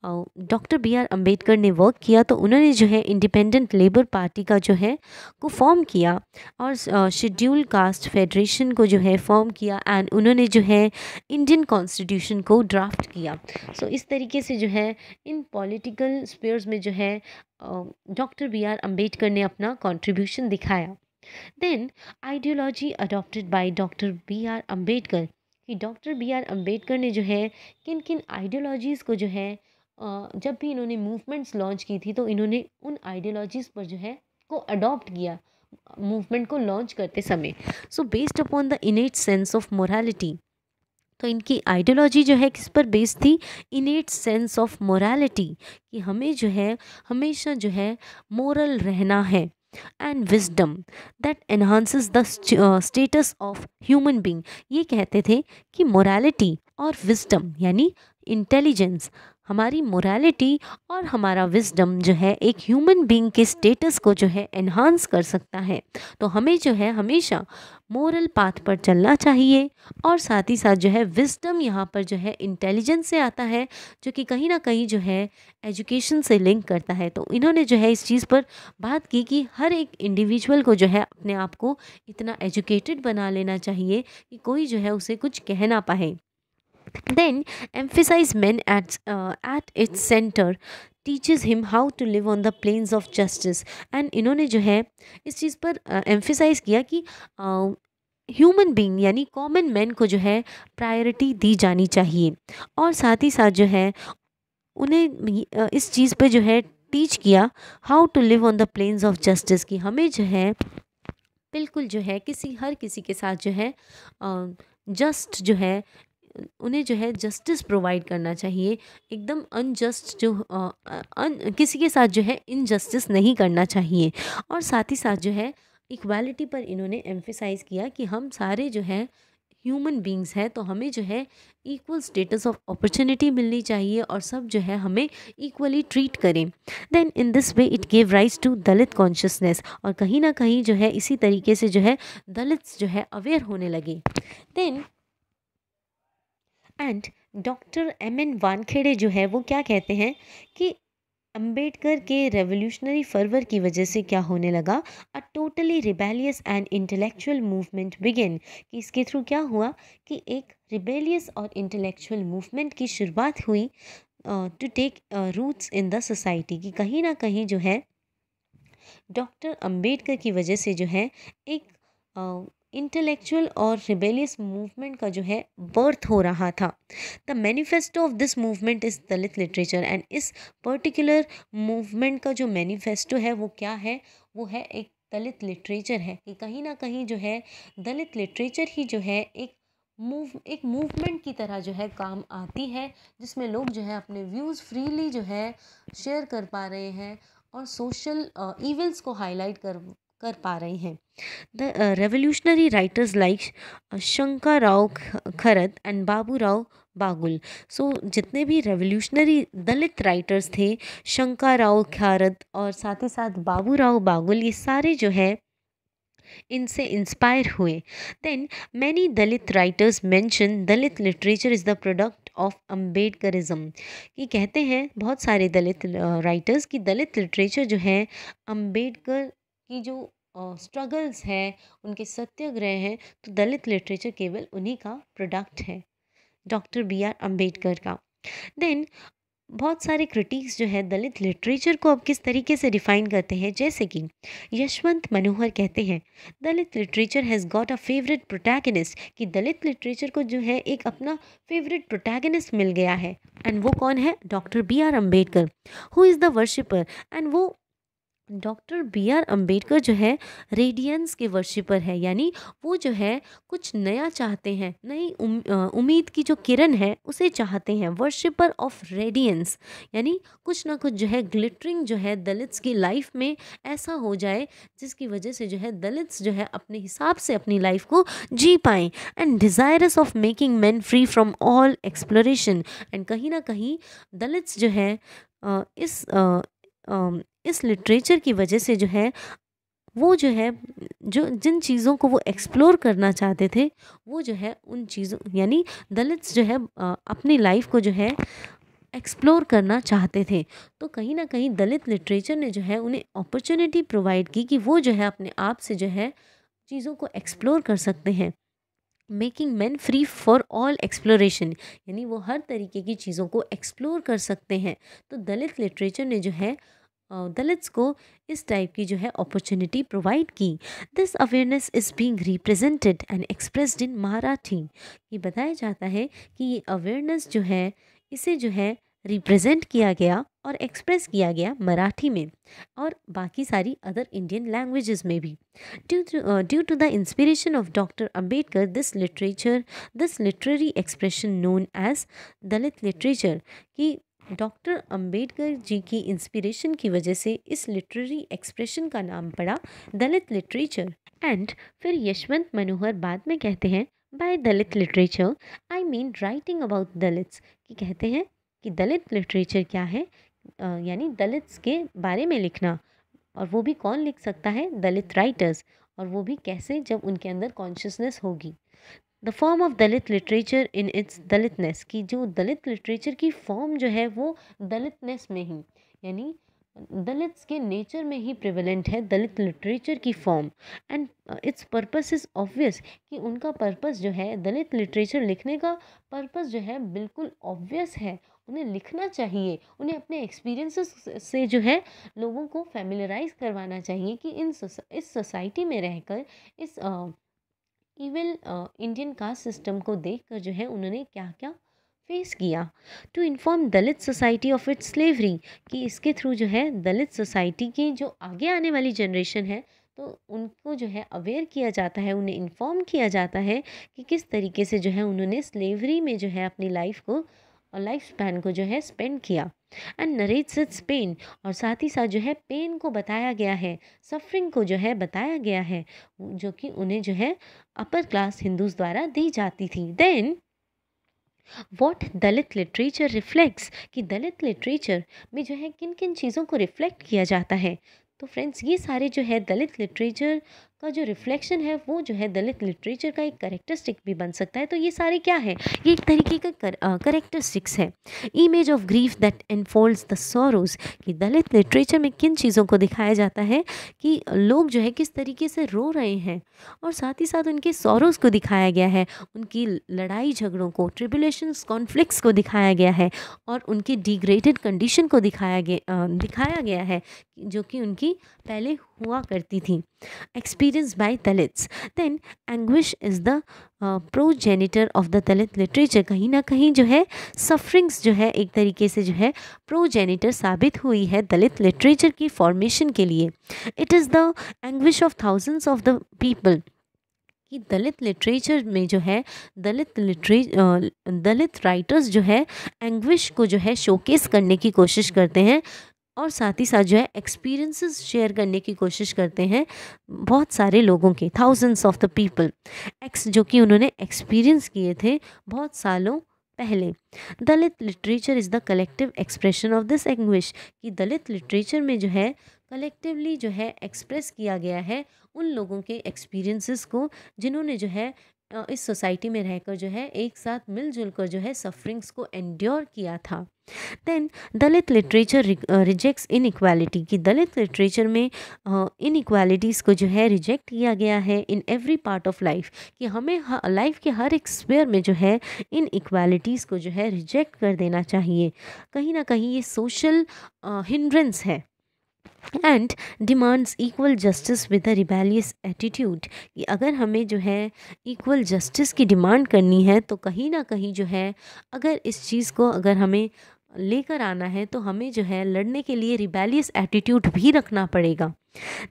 डॉक्टर बी आर अम्बेडकर ने वर्क किया तो उन्होंने जो है इंडिपेंडेंट लेबर पार्टी का जो है को फॉर्म किया और शेड्यूल कास्ट फेडरेशन को जो है फॉर्म किया एंड उन्होंने जो है इंडियन कॉन्स्टिट्यूशन को ड्राफ्ट किया सो so, इस तरीके से जो है इन पॉलिटिकल स्पेयर्स में जो है डॉक्टर बी आर अम्बेडकर ने अपना कॉन्ट्रीब्यूशन दिखाया then ideology adopted by doctor B R Ambedkar कि डॉक्टर बी आर अम्बेडकर ने जो है किन किन आइडियोलॉजीज़ को जो है जब भी इन्होंने मूवमेंट्स लॉन्च की थी तो इन्होंने उन आइडियोलॉजीज़ पर जो है को अडॉप्ट किया मूवमेंट को लॉन्च करते समय so based upon the innate sense of morality तो इनकी आइडियोलॉजी जो है किस पर बेस्ड थी इनेट सेंस ऑफ मोरालिटी कि हमें जो है हमेशा जो है मोरल रहना है and wisdom that enhances the status of human being ये कहते थे कि मोरालिटी और विजडम यानी इंटेलिजेंस हमारी मोरालिटी और हमारा विजडम जो है एक ह्यूमन बींग के स्टेटस को जो है एनहांस कर सकता है तो हमें जो है हमेशा मोरल पाथ पर चलना चाहिए और साथ ही साथ जो है विजडम यहाँ पर जो है इंटेलिजेंस से आता है जो कि कहीं ना कहीं जो है एजुकेशन से लिंक करता है तो इन्होंने जो है इस चीज़ पर बात की कि हर एक इंडिविजुअल को जो है अपने आप को इतना एजुकेटेड बना लेना चाहिए कि कोई जो है उसे कुछ कह ना पाए then emphasize men at, uh, at its center teaches him how to live on the planes of justice and इन्होंने जो है इस चीज़ पर एम्फिसाइज uh, किया कि ह्यूमन uh, बींग यानी कॉमन मैन को जो है प्रायोरिटी दी जानी चाहिए और साथ ही साथ जो है उन्हें uh, इस चीज़ पे जो है टीच किया how to live on the planes of justice की हमें जो है बिल्कुल जो है किसी हर किसी के साथ जो है जस्ट uh, जो है उन्हें जो है जस्टिस प्रोवाइड करना चाहिए एकदम अनजस्ट जो आ, अन किसी के साथ जो है इनजस्टिस नहीं करना चाहिए और साथ ही साथ जो है इक्वालिटी पर इन्होंने एम्फिसाइज़ किया कि हम सारे जो है ह्यूमन बींग्स हैं तो हमें जो है इक्वल स्टेटस ऑफ अपॉर्चुनिटी मिलनी चाहिए और सब जो है हमें इक्वली ट्रीट करें then in this way it gave rise to Dalit consciousness और कहीं ना कहीं जो है इसी तरीके से जो है दलित जो है अवेयर होने लगे then and doctor M N Wankhede जो है वो क्या कहते हैं कि अंबेडकर के रेवोल्यूशनरी फर्वर की वजह से क्या होने लगा a totally rebellious and intellectual movement begin कि इसके थ्रू क्या हुआ कि एक रिबेलियस और इंटेलेक्चुअल मूवमेंट की शुरुआत हुई to take roots in the society कि कहीं ना कहीं जो है डॉक्टर अंबेडकर की वजह से जो है एक uh, इंटेलेक्चुअल और रिबेलियस मूवमेंट का जो है बर्थ हो रहा था the manifesto of this movement is Dalit literature and इस पर्टिकुलर मूवमेंट का जो मैनिफेस्टो है वो क्या है वो है एक दलित लिटरेचर है कि कहीं ना कहीं जो है दलित लिटरेचर ही जो है एक मूव एक मूवमेंट की तरह जो है काम आती है जिसमें लोग जो है अपने व्यूज़ फ्रीली जो है शेयर कर पा रहे हैं और सोशल इवेंट्स uh, को हाईलाइट कर कर पा रहे हैं the revolutionary writers like Shankarrao Kharat and Baburao Bagul so so, जितने भी रेवोल्यूशनरी दलित राइटर्स थे शंका राव खरत और साथ ही साथ बाबू राव बागुल ये सारे जो है इनसे इंस्पायर हुए then many Dalit writers mention Dalit literature is the product of Ambedkarism ये कहते हैं बहुत सारे दलित राइटर्स की दलित लिटरेचर जो है अम्बेडकर की जो स्ट्रगल्स हैं उनके सत्याग्रह हैं तो दलित लिटरेचर केवल उन्हीं का प्रोडक्ट है डॉक्टर बी आर अम्बेडकर का देन बहुत सारे क्रिटिक्स जो है दलित लिटरेचर को अब किस तरीके से डिफाइन करते हैं जैसे कि यशवंत मनोहर कहते हैं Dalit literature has got a favourite protagonist कि दलित लिटरेचर को जो है एक अपना फेवरेट प्रोटैगनिस्ट मिल गया है एंड वो कौन है doctor B R Ambedkar who is the worshipper and वो डॉक्टर बी आर अम्बेडकर जो है रेडियंस के पर है यानी वो जो है कुछ नया चाहते हैं नई उम्मीद की जो किरण है उसे चाहते हैं पर ऑफ रेडियंस यानी कुछ ना कुछ जो है ग्लिटरिंग जो है दलित्स की लाइफ में ऐसा हो जाए जिसकी वजह से जो है दलित्स जो है अपने हिसाब से अपनी लाइफ को जी पाएँ and desirous of making man free from all exploration and कहीं ना कहीं दलित्स जो है इस आ, इस लिटरेचर की वजह से जो है वो जो है जो जिन चीज़ों को वो एक्सप्लोर करना चाहते थे वो जो है उन चीज़ों यानी दलित जो है अपनी लाइफ को जो है एक्सप्लोर करना चाहते थे तो कहीं ना कहीं दलित लिटरेचर ने जो है उन्हें अपॉर्चुनिटी प्रोवाइड की कि वो जो है अपने आप से जो है चीज़ों को एक्सप्लोर कर सकते हैं making man free for all exploration यानी वो हर तरीके की चीज़ों को एक्सप्लोर कर सकते हैं तो दलित लिटरेचर ने जो है दलित्स को इस टाइप की जो है अपॉर्चुनिटी प्रोवाइड की this awareness is being represented and expressed in Marathi ये बताया जाता है कि ये अवेयरनेस जो है इसे जो है रिप्रेजेंट किया गया और एक्सप्रेस किया गया मराठी में और बाकी सारी अदर इंडियन लैंग्वेजेस में भी due to the inspiration of doctor Ambedkar this literature this literary expression known as Dalit literature की डॉक्टर अंबेडकर जी की इंस्पिरेशन की वजह से इस लिटरेरी एक्सप्रेशन का नाम पड़ा दलित लिटरेचर एंड फिर यशवंत मनोहर बाद में कहते हैं by Dalit literature I mean writing about Dalits कि कहते हैं कि दलित लिटरेचर क्या है यानी दलित्स के बारे में लिखना और वो भी कौन लिख सकता है दलित राइटर्स और वो भी कैसे जब उनके अंदर कॉन्शियसनेस होगी the form of Dalit literature in its Dalitness की जो दलित लिटरेचर की फॉर्म जो है वो दलितनेस में ही यानी दलित्स के नेचर में ही प्रिवेलेंट है दलित लिटरेचर की form and its purpose is obvious कि उनका पर्पस जो है दलित लिटरेचर लिखने का पर्पस जो है बिल्कुल ऑब्वियस है उन्हें लिखना चाहिए उन्हें अपने एक्सपीरियंसेस से जो है लोगों को फैमिलराइज करवाना चाहिए कि इन इस सोसाइटी में रहकर इस uh, even Indian caste system को देखकर जो है उन्होंने क्या क्या फेस किया to inform Dalit society of its slavery कि इसके थ्रू जो है दलित सोसाइटी की जो आगे आने वाली जनरेशन है तो उनको जो है अवेयर किया जाता है उन्हें इन्फॉर्म किया जाता है कि किस तरीके से जो है उन्होंने स्लेवरी में जो है अपनी लाइफ को और लाइफ स्पैन को जो है स्पेंड किया एंड नरेट्स इट्स पेन और साथ ही साथ जो है पेन को बताया गया है सफरिंग को जो है बताया गया है जो कि उन्हें जो है अपर क्लास हिंदूज द्वारा दी जाती थी then what Dalit literature reflects कि दलित लिटरेचर में जो है किन किन चीज़ों को रिफ्लेक्ट किया जाता है तो फ्रेंड्स ये सारे जो है दलित लिटरेचर का जो रिफ्लेक्शन है वो जो है दलित लिटरेचर का एक करेक्टरिस्टिक भी बन सकता है तो ये सारे क्या है ये एक तरीके का कर, करेक्टरिस्टिक्स है image of grief that unfolds the sorrows कि दलित लिटरेचर में किन चीज़ों को दिखाया जाता है कि लोग जो है किस तरीके से रो रहे हैं और साथ ही साथ उनके सोरोज को दिखाया गया है उनकी लड़ाई झगड़ों को ट्रिबुलेशन कॉन्फ्लिक्स को दिखाया गया है और उनकी डिग्रेडेड कंडीशन को दिखाया गया दिखाया गया है जो कि उनकी पहले हुआ करती थी एक्सपी experienced by Dalits. Then anguish is the uh, progenitor of the Dalit literature. कहीं ना कहीं जो है sufferings जो है एक तरीके से जो है progenitor साबित हुई है Dalit literature की formation के लिए It is the anguish of thousands of the people. कि दलित लिटरेचर में जो है दलित लिटरे दलित राइटर्स जो है एंग्विश को जो है शोकेस करने की कोशिश करते हैं और साथ ही साथ जो है एक्सपीरियंसेस शेयर करने की कोशिश करते हैं बहुत सारे लोगों के थाउजेंड्स ऑफ द पीपल एक्स जो कि उन्होंने एक्सपीरियंस किए थे बहुत सालों पहले Dalit literature is the collective expression of this anguish कि दलित लिटरेचर में जो है कलेक्टिवली जो है एक्सप्रेस किया गया है उन लोगों के एक्सपीरियंसेस को जिन्होंने जो है इस सोसाइटी में रहकर जो है एक साथ मिलजुल कर जो है सफरिंग्स को एंड्योर किया था then Dalit literature rejects equality कि दलित लिटरेचर में इक्वालिटीज़ को जो है रिजेक्ट किया गया है in every part of life कि हमें लाइफ के हर एक स्पेयर में जो है इक्वालिटीज़ को जो है रिजेक्ट कर देना चाहिए कहीं ना कहीं ये सोशल हिंड्रेंस है and demands equal justice with a rebellious attitude कि अगर हमें जो है इक्वल जस्टिस की डिमांड करनी है तो कहीं ना कहीं जो है अगर इस चीज़ को अगर हमें लेकर आना है तो हमें जो है लड़ने के लिए रिबेलियस एटीट्यूड भी रखना पड़ेगा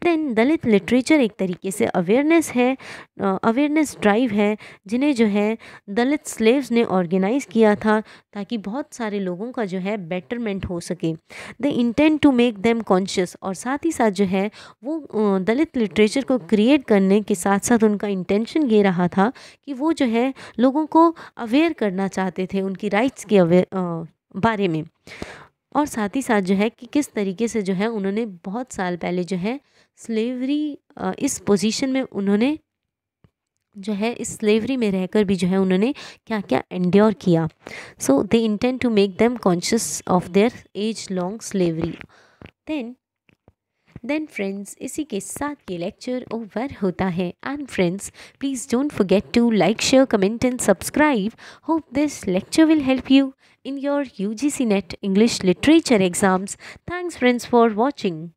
देन दलित लिटरेचर एक तरीके से अवेयरनेस है अवेयरनेस ड्राइव है जिन्हें जो है दलित स्लेव्स ने ऑर्गेनाइज किया था ताकि बहुत सारे लोगों का जो है बेटरमेंट हो सके the intent to make them conscious और साथ ही साथ जो है वो दलित लिटरेचर को क्रिएट करने के साथ साथ उनका इंटेंशन ये रहा था कि वो जो है लोगों को अवेयर करना चाहते थे उनकी राइट्स के अवेयर बारे में और साथ ही साथ जो है कि किस तरीके से जो है उन्होंने बहुत साल पहले जो है स्लेवरी इस पोजीशन में उन्होंने जो है इस स्लेवरी में रहकर भी जो है उन्होंने क्या क्या एंड्योर किया so they intend to make them conscious of their age long slavery then then friends इसी के साथ ये लेक्चर ओवर होता है and friends please don't forget to like share comment and subscribe hope this lecture will help you in your UGC NET English Literature exams. Thanks friends for watching.